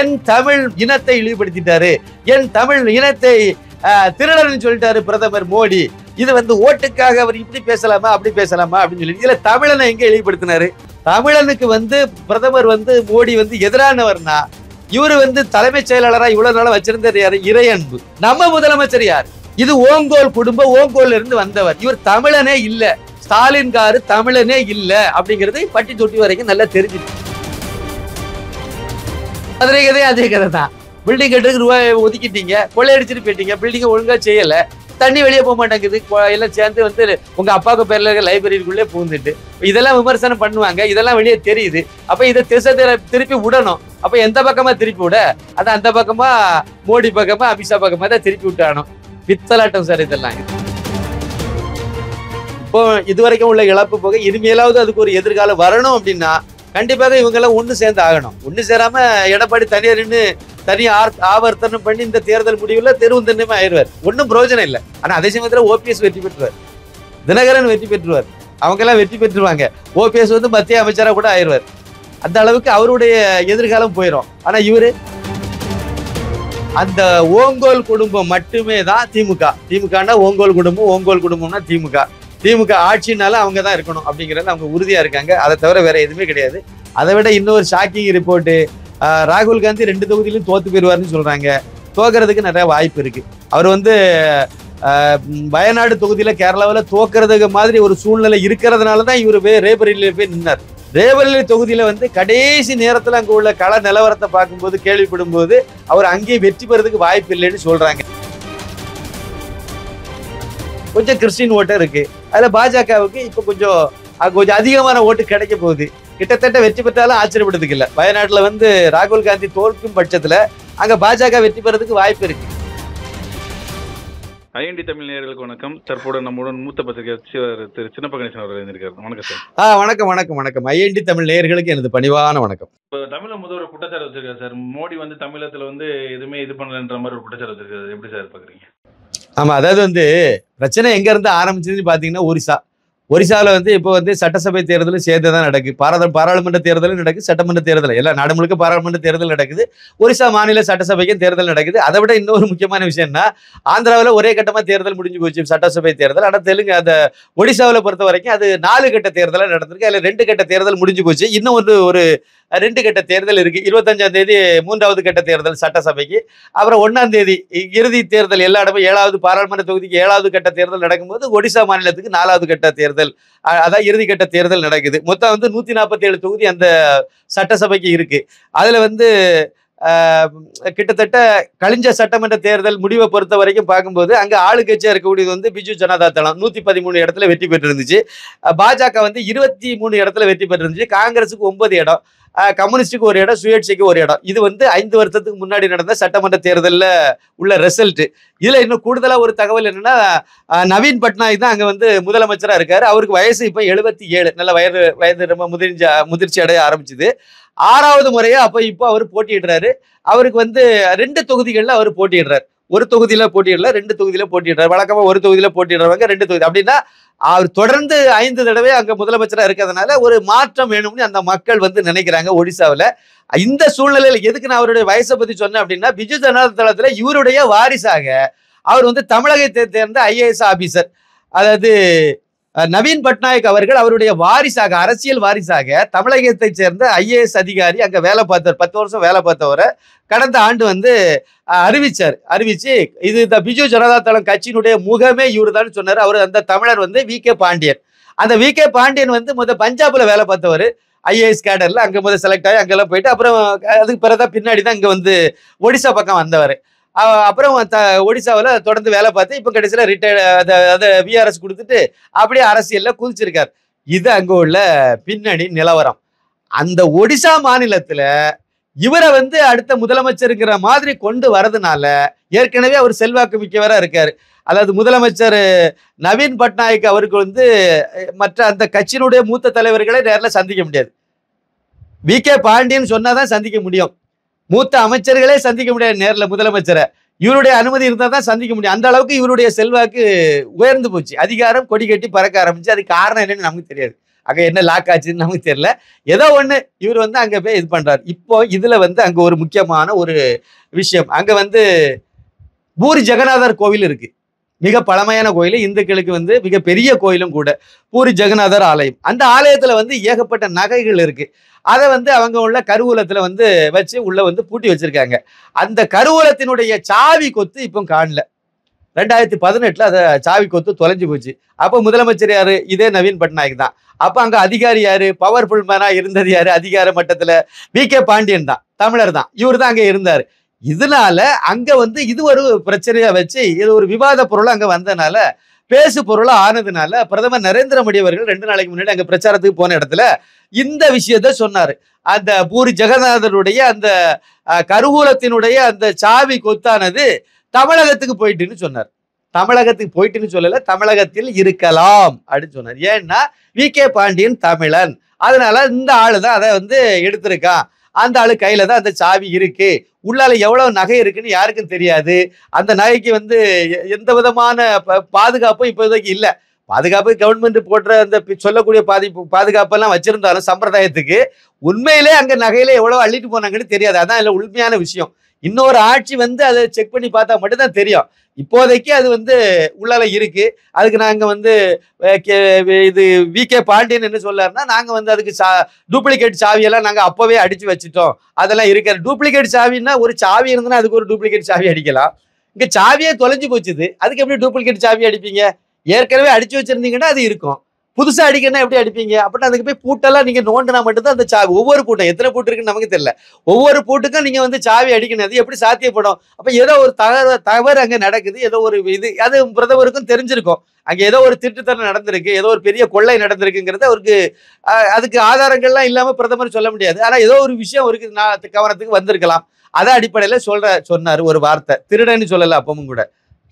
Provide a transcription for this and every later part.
என் தமிழ் இனத்தை இழிவுபடுத்திட்டாரு என் தமிழ் இனத்தை திருடர்னு சொல்லிட்டாரு பிரதமர் மோடி இது வந்து ஓட்டுக்காக அவர் இப்படி பேசலாமா அப்படி பேசலாமா அப்படின்னு சொல்லி இதுல தமிழனை எங்க இழிவுபடுத்தினாரு தமிழனுக்கு வந்து பிரதமர் வந்து மோடி வந்து எதிரானவர்னா இவர் வந்து தலைமைச் செயலாளரா இவ்வளவு நாளா வச்சிருந்தார் யாரு அன்பு நம்ம முதலமைச்சர் யார் இது ஓங்கோல் குடும்பம் ஓங்கோல் இருந்து வந்தவர் இவர் தமிழனே இல்ல ஸ்டாலின் காரு தமிழனே இல்ல அப்படிங்கிறது பட்டி தொட்டி வரைக்கும் நல்லா தெரிஞ்சிருக்கு மதுரை கதையும் அதே கதை தான் பில்டிங் கட்டுறதுக்கு ரூபாய் ஒதுக்கிட்டீங்க அடிச்சுட்டு போயிட்டீங்க பில்டிங்கை ஒழுங்காக செய்யலை தண்ணி வெளியே போக மாட்டேங்குது எல்லாம் சேர்ந்து வந்து உங்கள் அப்பாவுக்கு பேரில் இருக்க லைப்ரரிக்குள்ளே பூந்துட்டு இதெல்லாம் விமர்சனம் பண்ணுவாங்க இதெல்லாம் வெளியே தெரியுது அப்போ இதை திசை திருப்பி விடணும் அப்போ எந்த பக்கமாக திருப்பி விட அது அந்த பக்கமாக மோடி பக்கமாக அமித்ஷா பக்கமாக தான் திருப்பி விட்டானோ வித்தலாட்டம் சார் இதெல்லாம் இப்போ இதுவரைக்கும் உள்ள இழப்பு போக இனிமேலாவது அதுக்கு ஒரு எதிர்காலம் வரணும் அப்படின்னா கண்டிப்பாக இவங்கெல்லாம் ஒன்று சேர்ந்து ஆகணும் ஒன்று சேராமல் எடப்பாடி தனியார் நின்று தனி ஆர் ஆவர்த்தனம் பண்ணி இந்த தேர்தல் முடிவில் தெருவும் தண்ணியுமே ஆயிடுவார் ஒன்றும் பிரயோஜனம் இல்லை ஆனால் அதே சமயத்தில் ஓபிஎஸ் வெற்றி பெற்றுவார் தினகரன் வெற்றி பெற்றுவார் அவங்கெல்லாம் வெற்றி பெற்றுவாங்க ஓபிஎஸ் வந்து மத்திய அமைச்சராக கூட ஆயிடுவார் அந்த அளவுக்கு அவருடைய எதிர்காலம் போயிடும் ஆனால் இவர் அந்த ஓங்கோல் குடும்பம் மட்டுமே தான் திமுக திமுகனா ஓங்கோல் குடும்பம் ஓங்கோல் குடும்பம்னா திமுக திமுக ஆட்சினால அவங்க தான் இருக்கணும் அப்படிங்கிறது அவங்க உறுதியாக இருக்காங்க அதை தவிர வேற எதுவுமே கிடையாது அதை விட இன்னொரு ஷாக்கிங் ரிப்போர்ட்டு ராகுல் காந்தி ரெண்டு தொகுதியிலும் தோத்து போயிடுவார்னு சொல்கிறாங்க தோக்கிறதுக்கு நிறையா வாய்ப்பு இருக்குது அவர் வந்து வயநாடு தொகுதியில் கேரளாவில் தோக்கிறதுக்கு மாதிரி ஒரு சூழ்நிலை இருக்கிறதுனால தான் இவர் போய் ரேபரேலியில் போய் நின்னார் ரேபரேலி தொகுதியில் வந்து கடைசி நேரத்தில் அங்கே உள்ள கள நிலவரத்தை பார்க்கும்போது கேள்விப்படும் போது அவர் அங்கேயே வெற்றி பெறதுக்கு வாய்ப்பு இல்லைன்னு சொல்கிறாங்க கொஞ்சம் கிறிஸ்டின் ஓட்டம் இருக்கு அதுல பாஜகவுக்கு இப்ப கொஞ்சம் கொஞ்சம் அதிகமான ஓட்டு கிடைக்க போகுது கிட்டத்தட்ட வெற்றி பெற்றாலும் ஆச்சரியப்படுறதுக்கு இல்லை வயநாட்டுல வந்து ராகுல் காந்தி தோற்கும் பட்சத்துல அங்க பாஜக வெற்றி பெறதுக்கு வாய்ப்பு இருக்கு ஐஎன்டி தமிழ் நேர்களுக்கு வணக்கம் தற்போது நம்முடன் மூத்த பத்திரிகையாளர் திரு சின்ன கணேசன் அவர்கள் இருந்திருக்காரு வணக்கம் சார் ஆ வணக்கம் வணக்கம் வணக்கம் ஐஎன்டி தமிழ் நேர்களுக்கு எனது பணிவான வணக்கம் இப்போ தமிழ முதல்வர் குற்றச்சாட்டு வச்சிருக்காரு சார் மோடி வந்து தமிழகத்துல வந்து எதுவுமே இது பண்ணலன்ற மாதிரி ஒரு குற்றச்சாட்டு வச்சிருக்காரு எப்படி சார் பாக்குறீங்க ஆமாம் அதாவது வந்து பிரச்சனை எங்கேருந்து ஆரம்பிச்சதுன்னு பார்த்தீங்கன்னா ஒரிசா ஒரிசாவில் வந்து இப்போ வந்து சட்டசபை தேர்தலும் சேர்ந்து தான் நடக்குது பாரத பாராளுமன்ற தேர்தலும் நடக்குது சட்டமன்ற தேர்தல் எல்லா நாடு முழுக்க பாராளுமன்ற தேர்தல் நடக்குது ஒரிசா மாநில சட்டசபைக்கும் தேர்தல் நடக்குது அதை விட இன்னொரு முக்கியமான விஷயம்னா ஆந்திராவில் ஒரே கட்டமாக தேர்தல் முடிஞ்சு போச்சு சட்டசபை தேர்தல் ஆனால் தெலுங்கு அந்த ஒடிசாவில் பொறுத்த வரைக்கும் அது நாலு கட்ட தேர்தலாக நடந்திருக்கு அதுல ரெண்டு கட்ட தேர்தல் முடிஞ்சு போச்சு இன்னும் ஒரு ஒரு ரெண்டு கட்ட தேர்தல் இருக்குது இருபத்தஞ்சாம் தேதி மூன்றாவது கட்ட தேர்தல் சட்டசபைக்கு அப்புறம் ஒன்னாம் தேதி இறுதி தேர்தல் எல்லா இடமும் ஏழாவது பாராளுமன்ற தொகுதிக்கு ஏழாவது கட்ட தேர்தல் நடக்கும்போது ஒடிசா மாநிலத்துக்கு நாலாவது கட்ட தேர்தல் அதான் இறுதி கட்ட தேர்தல் நடக்குது மொத்தம் வந்து நூற்றி நாற்பத்தேழு தொகுதி அந்த சட்டசபைக்கு இருக்குது அதில் வந்து கிட்டத்தட்ட கழிஞ்ச சட்டமன்ற தேர்தல் முடிவை பொறுத்த வரைக்கும் பார்க்கும்போது அங்கே ஆளுங்கட்சியாக இருக்கக்கூடியது வந்து பிஜு ஜனதா தளம் நூற்றி பதிமூணு இடத்துல வெற்றி பெற்றிருந்துச்சு பாஜக வந்து இருபத்தி மூணு இடத்துல வெற்றி பெற்றிருந்துச்சு காங்கிரஸுக்கு ஒன்பது இடம் கம்யூனிஸ்டுக்கு ஒரு இடம் சுயேட்சைக்கு ஒரு இடம் இது வந்து ஐந்து வருஷத்துக்கு முன்னாடி நடந்த சட்டமன்ற தேர்தலில் உள்ள ரிசல்ட்டு இதில் இன்னும் கூடுதலாக ஒரு தகவல் என்னென்னா நவீன் பட்நாயக் தான் அங்கே வந்து முதலமைச்சராக இருக்கார் அவருக்கு வயசு இப்போ எழுபத்தி ஏழு நல்ல வயது வயது ரொம்ப முதிர்ச்சி முதிர்ச்சி அடைய ஆரம்பிச்சுது ஆறாவது முறையா அப்போ இப்போ அவர் போட்டியிடுறாரு அவருக்கு வந்து ரெண்டு தொகுதிகளில் அவர் போட்டியிடுறாரு ஒரு தொகுதியில போட்டியிடல ரெண்டு தொகுதியில போட்டியிடுறாரு வழக்கமா ஒரு தொகுதியில போட்டியிடுறவங்க ரெண்டு தொகுதி அப்படின்னா அவர் தொடர்ந்து ஐந்து தடவை அங்க முதலமைச்சரா இருக்கிறதுனால ஒரு மாற்றம் வேணும்னு அந்த மக்கள் வந்து நினைக்கிறாங்க ஒடிசாவில் இந்த சூழ்நிலையில எதுக்கு நான் அவருடைய வயசை பத்தி சொன்னேன் அப்படின்னா பிஜு ஜனதா தளத்துல இவருடைய வாரிசாக அவர் வந்து தமிழகத்தை சேர்ந்த ஐஏஎஸ் ஆபீசர் அதாவது நவீன் பட்நாயக் அவர்கள் அவருடைய வாரிசாக அரசியல் வாரிசாக தமிழகத்தை சேர்ந்த ஐஏஎஸ் அதிகாரி அங்கே வேலை பார்த்தவர் பத்து வருஷம் வேலை பார்த்தவரை கடந்த ஆண்டு வந்து அறிவிச்சார் அறிவிச்சு இது இந்த பிஜு ஜனதா தளம் கட்சியினுடைய முகமே இவர் தான் சொன்னார் அவர் அந்த தமிழர் வந்து வி கே பாண்டியன் அந்த வி கே பாண்டியன் வந்து முதல் பஞ்சாபில் வேலை பார்த்தவர் ஐஏஎஸ் கேடரில் அங்கே முதல் செலக்ட் ஆகி அங்கெல்லாம் போயிட்டு அப்புறம் அதுக்கு பிறகு பின்னாடி தான் இங்கே வந்து ஒடிசா பக்கம் வந்தவர் அப்புறம் த ஒடிசாவில் தொடர்ந்து வேலை பார்த்து இப்போ கடைசியில் ரிட்டையர்ட் அதை விஆர்எஸ் கொடுத்துட்டு அப்படியே அரசியலில் குதிச்சிருக்கார் இது அங்கே உள்ள பின்னணி நிலவரம் அந்த ஒடிசா மாநிலத்தில் இவரை வந்து அடுத்த முதலமைச்சருங்கிற மாதிரி கொண்டு வரதுனால ஏற்கனவே அவர் செல்வாக்கு மிக்கவராக இருக்கார் அதாவது முதலமைச்சர் நவீன் பட்நாயக் அவருக்கு வந்து மற்ற அந்த கட்சியினுடைய மூத்த தலைவர்களை நேரில் சந்திக்க முடியாது வி கே பாண்டியன் சொன்னால் தான் சந்திக்க முடியும் மூத்த அமைச்சர்களே சந்திக்க முடியாது நேரில் முதலமைச்சரை இவருடைய அனுமதி இருந்தால் தான் சந்திக்க முடியும் அந்த அளவுக்கு இவருடைய செல்வாக்கு உயர்ந்து போச்சு அதிகாரம் கொடி கட்டி பறக்க ஆரம்பிச்சு அது காரணம் என்னன்னு நமக்கு தெரியாது அங்கே என்ன லாக் ஆச்சுன்னு நமக்கு தெரியல ஏதோ ஒன்று இவர் வந்து அங்கே போய் இது பண்ணுறாரு இப்போ இதில் வந்து அங்கே ஒரு முக்கியமான ஒரு விஷயம் அங்கே வந்து பூரி ஜெகநாதர் கோவில் இருக்குது மிக பழமையான கோயில் இந்துக்களுக்கு வந்து மிக பெரிய கோயிலும் கூட பூரி ஜெகநாதர் ஆலயம் அந்த ஆலயத்தில் வந்து ஏகப்பட்ட நகைகள் இருக்குது அதை வந்து அவங்க உள்ள கருவூலத்தில் வந்து வச்சு உள்ளே வந்து பூட்டி வச்சுருக்காங்க அந்த கருவூலத்தினுடைய சாவி கொத்து இப்போ காணல ரெண்டாயிரத்தி பதினெட்டில் அதை சாவி கொத்து தொலைஞ்சு போச்சு அப்போ முதலமைச்சர் யார் இதே நவீன் பட்நாயக் தான் அப்போ அங்கே அதிகாரி யார் பவர்ஃபுல் மேனாக இருந்தது யார் அதிகார மட்டத்தில் வி கே பாண்டியன் தான் தமிழர் தான் இவர் தான் அங்கே இருந்தார் இதனால அங்க வந்து இது ஒரு பிரச்சனையா வச்சு இது ஒரு விவாத பொருள் அங்க வந்தனால பேசு பொருளா ஆனதுனால பிரதமர் நரேந்திர மோடி அவர்கள் ரெண்டு நாளைக்கு முன்னாடி அங்க பிரச்சாரத்துக்கு போன இடத்துல இந்த விஷயத்த சொன்னாரு அந்த பூரி ஜெகநாதனுடைய அந்த கருகூலத்தினுடைய அந்த சாவி கொத்தானது தமிழகத்துக்கு போயிட்டுன்னு சொன்னார் தமிழகத்துக்கு போயிட்டுன்னு சொல்லல தமிழகத்தில் இருக்கலாம் அப்படின்னு சொன்னார் ஏன்னா வி கே பாண்டியன் தமிழன் அதனால இந்த ஆளு தான் அதை வந்து எடுத்திருக்கான் அந்த ஆளு கையில தான் அந்த சாவி இருக்கு உள்ளால எவ்வளவு நகை இருக்குன்னு யாருக்கும் தெரியாது அந்த நகைக்கு வந்து எந்த விதமான பாதுகாப்பும் இப்போதைக்கு இல்லை பாதுகாப்பு கவர்மெண்ட் போடுற அந்த சொல்லக்கூடிய பாதி பாதுகாப்பெல்லாம் வச்சிருந்தாலும் சம்பிரதாயத்துக்கு உண்மையிலே அங்கே நகையில எவ்வளோ அள்ளிட்டு போனாங்கன்னு தெரியாது அதான் இல்லை உண்மையான விஷயம் இன்னொரு ஆட்சி வந்து அதை செக் பண்ணி பார்த்தா மட்டும்தான் தெரியும் இப்போதைக்கு அது வந்து உள்ளால இருக்கு அதுக்கு நாங்கள் வந்து இது வி கே பாண்டியன் என்ன சொல்லாருன்னா நாங்கள் வந்து அதுக்கு சா டூப்ளிகேட் சாவியெல்லாம் நாங்கள் அப்போவே அடித்து வச்சுட்டோம் அதெல்லாம் இருக்காது டூப்ளிகேட் சாவின்னா ஒரு சாவி இருந்ததுன்னா அதுக்கு ஒரு டூப்ளிகேட் சாவி அடிக்கலாம் இங்கே சாவியே தொலைஞ்சு போச்சுது அதுக்கு எப்படி டூப்ளிகேட் சாவி அடிப்பீங்க ஏற்கனவே அடித்து வச்சிருந்தீங்கன்னா அது இருக்கும் புதுசாக அடிக்கணும்னா எப்படி அடிப்பீங்க அப்படின்னா அதுக்கு போய் பூட்டெல்லாம் நீங்கள் நோண்டினா மட்டும்தான் அந்த சாவி ஒவ்வொரு பூட்டம் எத்தனை பூட்டு இருக்குன்னு நமக்கு தெரியல ஒவ்வொரு பூட்டுக்கும் நீங்கள் வந்து சாவி அடிக்கணும் அது எப்படி சாத்தியப்படும் அப்போ ஏதோ ஒரு தவறு தவறு அங்கே நடக்குது ஏதோ ஒரு இது அது பிரதமருக்கும் தெரிஞ்சிருக்கும் அங்கே ஏதோ ஒரு திருட்டுத்தனம் நடந்திருக்கு ஏதோ ஒரு பெரிய கொள்ளை நடந்திருக்குங்கிறது அவருக்கு அதுக்கு ஆதாரங்கள்லாம் இல்லாமல் பிரதமர் சொல்ல முடியாது ஆனால் ஏதோ ஒரு விஷயம் அவருக்கு நான் கவனத்துக்கு வந்திருக்கலாம் அதை அடிப்படையில் சொல்ற சொன்னார் ஒரு வார்த்தை திருடன்னு சொல்லலை அப்பவும் கூட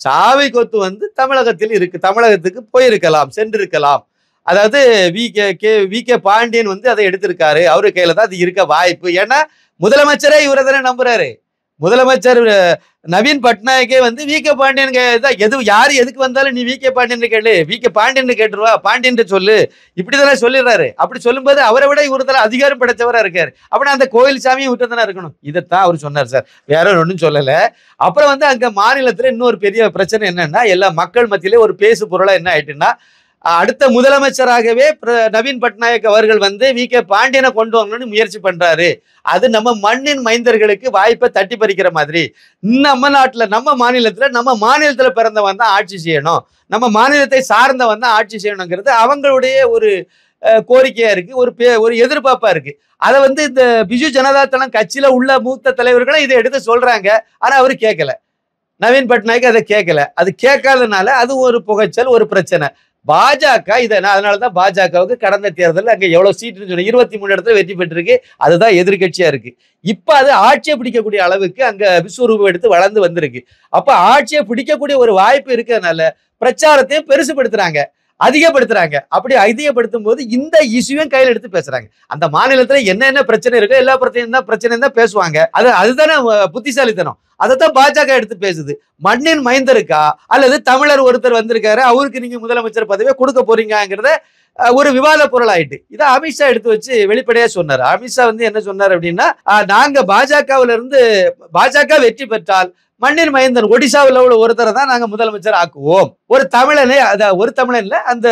சாவி கொத்து வந்து தமிழகத்தில் இருக்கு தமிழகத்துக்கு போயிருக்கலாம் சென்றிருக்கலாம் அதாவது V K K V K Pandian வந்து அதை எடுத்திருக்காரு அவரு கையில தான் அது இருக்க வாய்ப்பு ஏன்னா முதலமைச்சரே இவரை தானே நம்புறாரு முதலமைச்சர் நவீன் பட்நாயக்கே வந்து வி கே பாண்டியன் தான் எது யார் எதுக்கு வந்தாலும் நீ வி கே பாண்டியன் கேளு வி கே பாண்டியன் கேட்டுருவா பாண்டியன் சொல்லு இப்படி தானே சொல்லிடுறாரு அப்படி சொல்லும்போது அவரை விட இவரு தான் அதிகாரம் படைச்சவராக இருக்காரு அப்படின்னா அந்த கோயில் சாமியும் விட்டு தானே இருக்கணும் இதைத்தான் அவர் சொன்னார் சார் வேற ஒன்றும் சொல்லலை அப்புறம் வந்து அங்கே மாநிலத்தில் இன்னொரு பெரிய பிரச்சனை என்னன்னா எல்லா மக்கள் மத்தியிலே ஒரு பேசு பொருளாக என்ன ஆயிட்டுன்னா அடுத்த முதலமைச்சராகவே நவீன் பட்நாயக் அவர்கள் வந்து வி கே பாண்டியனை கொண்டு வரணும்னு முயற்சி பண்றாரு அது நம்ம மண்ணின் மைந்தர்களுக்கு வாய்ப்பை தட்டி பறிக்கிற மாதிரி நம்ம நாட்டில் நம்ம மாநிலத்தில் நம்ம மாநிலத்தில் பிறந்தவன் தான் ஆட்சி செய்யணும் நம்ம மாநிலத்தை சார்ந்தவன் தான் ஆட்சி செய்யணுங்கிறது அவங்களுடைய ஒரு கோரிக்கையா இருக்கு ஒரு பே ஒரு எதிர்பார்ப்பா இருக்கு அதை வந்து இந்த பிஜு ஜனதா தளம் கட்சியில உள்ள மூத்த தலைவர்களும் இதை எடுத்து சொல்றாங்க ஆனா அவரு கேட்கல நவீன் பட்நாயக் அதை கேட்கல அது கேட்காதனால அது ஒரு புகைச்சல் ஒரு பிரச்சனை பாஜக இதை நான் அதனால தான் பாஜகவுக்கு கடந்த தேர்தலில் அங்கே எவ்வளோ சீட்டுன்னு சொன்னேன் இருபத்தி மூணு இடத்துல வெற்றி பெற்றிருக்கு அதுதான் எதிர்கட்சியாக இருக்குது இப்போ அது ஆட்சியை பிடிக்கக்கூடிய அளவுக்கு அங்கே விஸ்வரூபம் எடுத்து வளர்ந்து வந்திருக்கு அப்போ ஆட்சியை பிடிக்கக்கூடிய ஒரு வாய்ப்பு இருக்கிறதுனால பிரச்சாரத்தையும் பெருசுபடுத்துகிறாங்க அதிகப்படுத்துறாங்க அப்படி அதிகப்படுத்தும் போது இந்த இஷ்யூவையும் கையில் எடுத்து பேசுறாங்க அந்த மாநிலத்தில் என்னென்ன பிரச்சனை இருக்கோ எல்லா பிரச்சனையும் தான் பிரச்சனையும் தான் பேசுவாங்க அது அதுதானே புத்திசாலித்தனம் அதைத்தான் பாஜக எடுத்து பேசுது மண்ணின் மைந்தருக்கா அல்லது தமிழர் ஒருத்தர் வந்திருக்காரு அவருக்கு நீங்க முதலமைச்சர் பதவியை கொடுக்க போறீங்கிறத ஒரு விவாத பொருள் ஆயிட்டு இதை அமித்ஷா எடுத்து வச்சு வெளிப்படையா சொன்னார் அமித்ஷா வந்து என்ன சொன்னார் அப்படின்னா நாங்க பாஜகவுல இருந்து பாஜக வெற்றி பெற்றால் மண்ணின் மைந்தன் ஒடிசாவில் உள்ள ஒருத்தரை தான் நாங்கள் முதலமைச்சர் ஆக்குவோம் ஒரு தமிழனை அதை ஒரு தமிழன்ல அந்த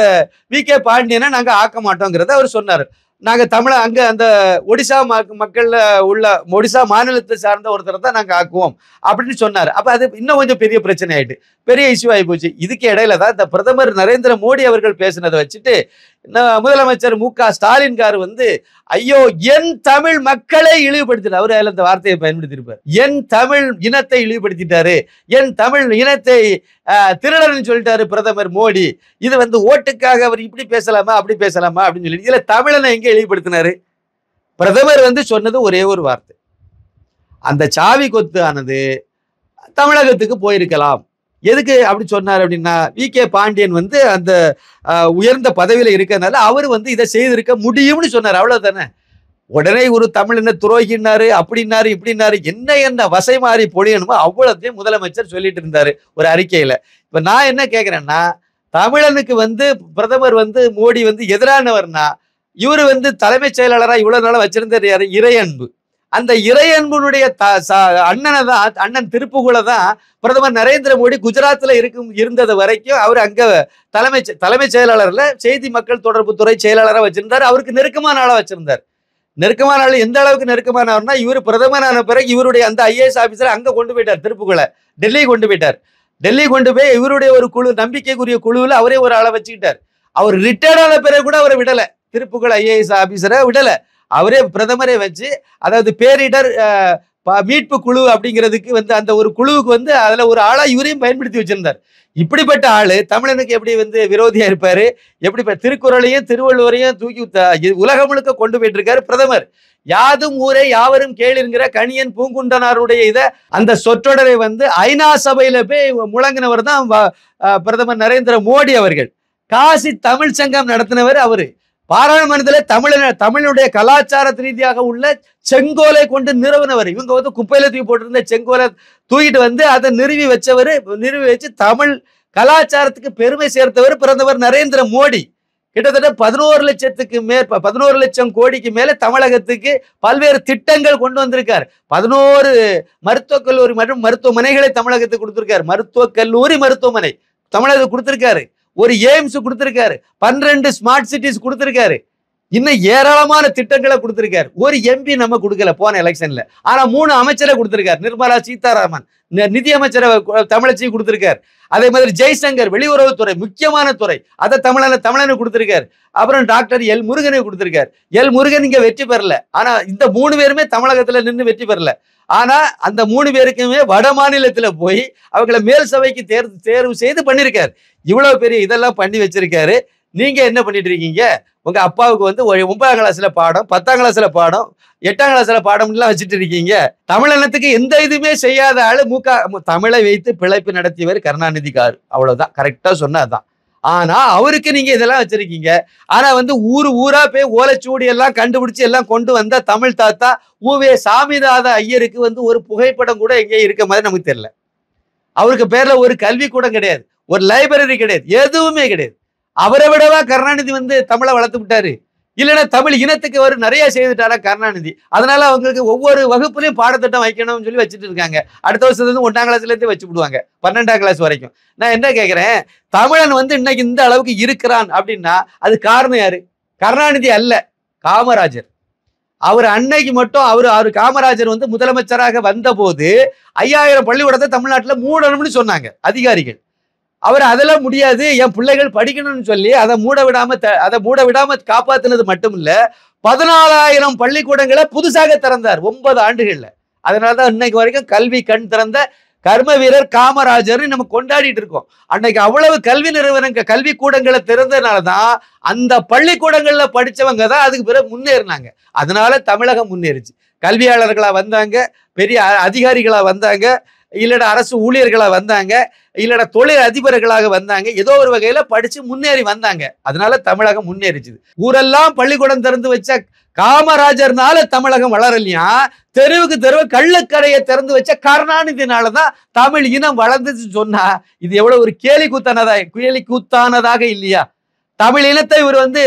வி கே பாண்டியனை நாங்கள் ஆக்க மாட்டோங்கிறத அவர் சொன்னார் நாங்கள் தமிழ அங்கே அந்த ஒடிசா மக்கள்ல உள்ள ஒடிசா மாநிலத்தை சார்ந்த ஒருத்தரை தான் நாங்கள் ஆக்குவோம் அப்படின்னு சொன்னார் அப்போ அது இன்னும் கொஞ்சம் பெரிய பிரச்சனை ஆயிட்டு பெரிய இஷ்யூ ஆகி போச்சு இதுக்கு இடையில தான் இந்த பிரதமர் நரேந்திர மோடி அவர்கள் பேசினதை வச்சுட்டு முதலமைச்சர் மு க ஸ்டாலின் கார் வந்து ஐயோ என் தமிழ் மக்களை இழிவுபடுத்தினார் அவர் அதில் இந்த வார்த்தையை பயன்படுத்தியிருப்பார் என் தமிழ் இனத்தை இழிவுபடுத்திட்டாரு என் தமிழ் இனத்தை திருடர்னு சொல்லிட்டாரு பிரதமர் மோடி இது வந்து ஓட்டுக்காக அவர் இப்படி பேசலாமா அப்படி பேசலாமா அப்படின்னு சொல்லி இதில் தமிழனை எங்கே இழிவுபடுத்தினாரு பிரதமர் வந்து சொன்னது ஒரே ஒரு வார்த்தை அந்த சாவி கொத்து ஆனது தமிழகத்துக்கு போயிருக்கலாம் எதுக்கு அப்படி சொன்னார் அப்படின்னா வி கே பாண்டியன் வந்து அந்த உயர்ந்த பதவியில் இருக்கிறதுனால அவர் வந்து இதை செய்திருக்க முடியும்னு சொன்னார் அவ்வளோதானே உடனே ஒரு தமிழ் என்ன துரோகினாரு அப்படின்னாரு இப்படின்னாரு என்ன என்ன வசை மாறி பொழியணுமோ அவ்வளோத்தையும் முதலமைச்சர் சொல்லிட்டு இருந்தாரு ஒரு அறிக்கையில் இப்போ நான் என்ன கேட்குறேன்னா தமிழனுக்கு வந்து பிரதமர் வந்து மோடி வந்து எதிரானவர்னா இவர் வந்து தலைமைச் செயலாளராக இவ்வளோ நாளாக வச்சிருந்தார் யார் இறையன்பு அந்த இறை அண்ணனை தான் அண்ணன் திருப்புகுல தான் பிரதமர் நரேந்திர மோடி குஜராத்தில் இருக்கும் இருந்தது வரைக்கும் அவர் அங்கே தலைமை தலைமைச் செயலாளரில் செய்தி மக்கள் தொடர்புத்துறை செயலாளராக வச்சிருந்தார் அவருக்கு நெருக்கமான ஆளாக வச்சிருந்தார் நெருக்கமான ஆள் எந்த அளவுக்கு நெருக்கமானவர்னா இவர் பிரதமரான பிறகு இவருடைய அந்த ஐஏஎஸ் ஆஃபீஸரை அங்கே கொண்டு போயிட்டார் திருப்புகுல டெல்லி கொண்டு போயிட்டார் டெல்லி கொண்டு போய் இவருடைய ஒரு குழு நம்பிக்கைக்குரிய குழுவில் அவரே ஒரு ஆளை வச்சுக்கிட்டார் அவர் ரிட்டையர்டான பிறகு கூட அவரை விடலை திருப்புகழ் ஐஏஎஸ் ஆஃபீஸரை விடலை அவரே பிரதமரே வச்சு அதாவது பேரிடர் மீட்பு குழு அப்படிங்கிறதுக்கு வந்து அந்த ஒரு குழுவுக்கு வந்து அதில் ஒரு ஆளாக இவரையும் பயன்படுத்தி வச்சிருந்தார் இப்படிப்பட்ட ஆள் தமிழனுக்கு எப்படி வந்து விரோதியாக இருப்பார் எப்படி திருக்குறளையும் திருவள்ளுவரையும் தூக்கி உலகம் முழுக்க கொண்டு போயிட்டு இருக்காரு பிரதமர் யாதும் ஊரே யாவரும் கேளுங்கிற கணியன் பூங்குண்டனாருடைய இதை அந்த சொற்றொடரை வந்து ஐநா சபையில் போய் முழங்கினவர் தான் பிரதமர் நரேந்திர மோடி அவர்கள் காசி தமிழ் சங்கம் நடத்தினவர் அவரு பாராளுமன்றத்தில் தமிழ தமிழனுடைய கலாச்சார ரீதியாக உள்ள செங்கோலை கொண்டு நிறுவனவர் இவங்க வந்து குப்பையில தூக்கி போட்டிருந்த செங்கோலை தூக்கிட்டு வந்து அதை நிறுவி வச்சவர் நிறுவி வச்சு தமிழ் கலாச்சாரத்துக்கு பெருமை சேர்த்தவர் பிறந்தவர் நரேந்திர மோடி கிட்டத்தட்ட பதினோரு லட்சத்துக்கு மேற்ப பதினோரு லட்சம் கோடிக்கு மேல தமிழகத்துக்கு பல்வேறு திட்டங்கள் கொண்டு வந்திருக்கார் பதினோரு மருத்துவக் கல்லூரி மற்றும் மருத்துவமனைகளை தமிழகத்துக்கு கொடுத்திருக்காரு மருத்துவக் கல்லூரி மருத்துவமனை தமிழகத்துக்கு கொடுத்திருக்காரு ஒரு எய்ம்ஸ் கொடுத்துருக்காரு பன்னிரண்டு ஸ்மார்ட் சிட்டிஸ் கொடுத்துருக்காரு இன்னும் ஏராளமான திட்டங்களை கொடுத்துருக்காரு ஒரு எம்பி நம்ம கொடுக்கல போன எலெக்ஷன்ல ஆனா மூணு அமைச்சரை கொடுத்துருக்காரு நிர்மலா சீதாராமன் நிதி அமைச்சரை தமிழச்சி கொடுத்துருக்காரு அதே மாதிரி ஜெய்சங்கர் வெளியுறவுத்துறை முக்கியமான துறை அதை தமிழன தமிழனை கொடுத்துருக்காரு அப்புறம் டாக்டர் எல் முருகனை கொடுத்துருக்காரு எல் முருகன் இங்க வெற்றி பெறல ஆனா இந்த மூணு பேருமே தமிழகத்துல நின்று வெற்றி பெறல ஆனா அந்த மூணு பேருக்குமே வட மாநிலத்துல போய் அவங்களை மேல் சபைக்கு தேர்வு தேர்வு செய்து பண்ணிருக்காரு இவ்வளவு பெரிய இதெல்லாம் பண்ணி வச்சிருக்காரு நீங்க என்ன பண்ணிட்டு இருக்கீங்க உங்க அப்பாவுக்கு வந்து ஒன்பதாம் கிளாஸ்ல பாடம் பத்தாம் கிளாஸ்ல பாடம் எட்டாம் கிளாஸ்ல பாடம்லாம் வச்சுட்டு இருக்கீங்க தமிழனத்துக்கு எந்த இதுவுமே செய்யாத ஆளு மூக்கா தமிழை வைத்து பிழைப்பு நடத்தியவர் கருணாநிதி கார் அவ்வளவுதான் கரெக்டா சொன்னதுதான் ஆனா அவருக்கு நீங்க இதெல்லாம் வச்சிருக்கீங்க ஆனா வந்து ஊர் ஊரா போய் ஓலைச்சூடி எல்லாம் கண்டுபிடிச்சு எல்லாம் கொண்டு வந்த தமிழ் தாத்தா ஊவே சாமிநாத ஐயருக்கு வந்து ஒரு புகைப்படம் கூட எங்கேயும் இருக்க மாதிரி நமக்கு தெரியல அவருக்கு பேர்ல ஒரு கல்வி கூட கிடையாது ஒரு லைப்ரரி கிடையாது எதுவுமே கிடையாது அவரை விடவா கருணாநிதி வந்து தமிழை வளர்த்து விட்டாரு இல்லைன்னா தமிழ் இனத்துக்கு அவர் நிறைய செய்துட்டாரா கருணாநிதி அதனால அவங்களுக்கு ஒவ்வொரு வகுப்புலையும் பாடத்திட்டம் வைக்கணும்னு சொல்லி வச்சுட்டு இருக்காங்க அடுத்த வருஷத்துலேருந்து ஒன்றாம் கிளாஸ்லேருந்து வச்சு விடுவாங்க பன்னெண்டாம் கிளாஸ் வரைக்கும் நான் என்ன கேட்குறேன் தமிழன் வந்து இன்னைக்கு இந்த அளவுக்கு இருக்கிறான் அப்படின்னா அது காரணம் யாரு கருணாநிதி அல்ல காமராஜர் அவர் அன்னைக்கு மட்டும் அவர் அவர் காமராஜர் வந்து முதலமைச்சராக வந்தபோது ஐயாயிரம் பள்ளிக்கூடத்தை தமிழ்நாட்டில் மூடணும்னு சொன்னாங்க அதிகாரிகள் அவர் அதெல்லாம் முடியாது என் பிள்ளைகள் படிக்கணும்னு சொல்லி அதை மூட விடாம அதை மூட விடாம காப்பாத்தினது மட்டும் இல்ல பதினாலாயிரம் பள்ளிக்கூடங்களை புதுசாக திறந்தார் ஒன்பது ஆண்டுகள்ல அதனாலதான் இன்னைக்கு வரைக்கும் கல்வி கண் திறந்த கர்ம வீரர் காமராஜர் நம்ம கொண்டாடிட்டு இருக்கோம் அன்னைக்கு அவ்வளவு கல்வி நிறுவனங்கள் கல்வி கூடங்களை திறந்ததுனாலதான் தான் அந்த பள்ளிக்கூடங்கள்ல படிச்சவங்க தான் அதுக்கு பிறகு முன்னேறினாங்க அதனால தமிழகம் முன்னேறிச்சு கல்வியாளர்களா வந்தாங்க பெரிய அதிகாரிகளா வந்தாங்க இல்லைடா அரசு ஊழியர்களாக வந்தாங்க இல்லைடா தொழில் அதிபர்களாக வந்தாங்க ஏதோ ஒரு வகையில் படித்து முன்னேறி வந்தாங்க அதனால தமிழகம் முன்னேறிச்சுது ஊரெல்லாம் பள்ளிக்கூடம் திறந்து வச்ச காமராஜர்னால தமிழகம் வளரலையா தெருவுக்கு தெருவு கள்ளக்கரையை திறந்து வச்ச கருணாநிதினால தான் தமிழ் இனம் வளர்ந்துச்சு சொன்னா இது எவ்வளோ ஒரு கேலி கூத்தானதா கேலி கூத்தானதாக இல்லையா தமிழ் இனத்தை இவர் வந்து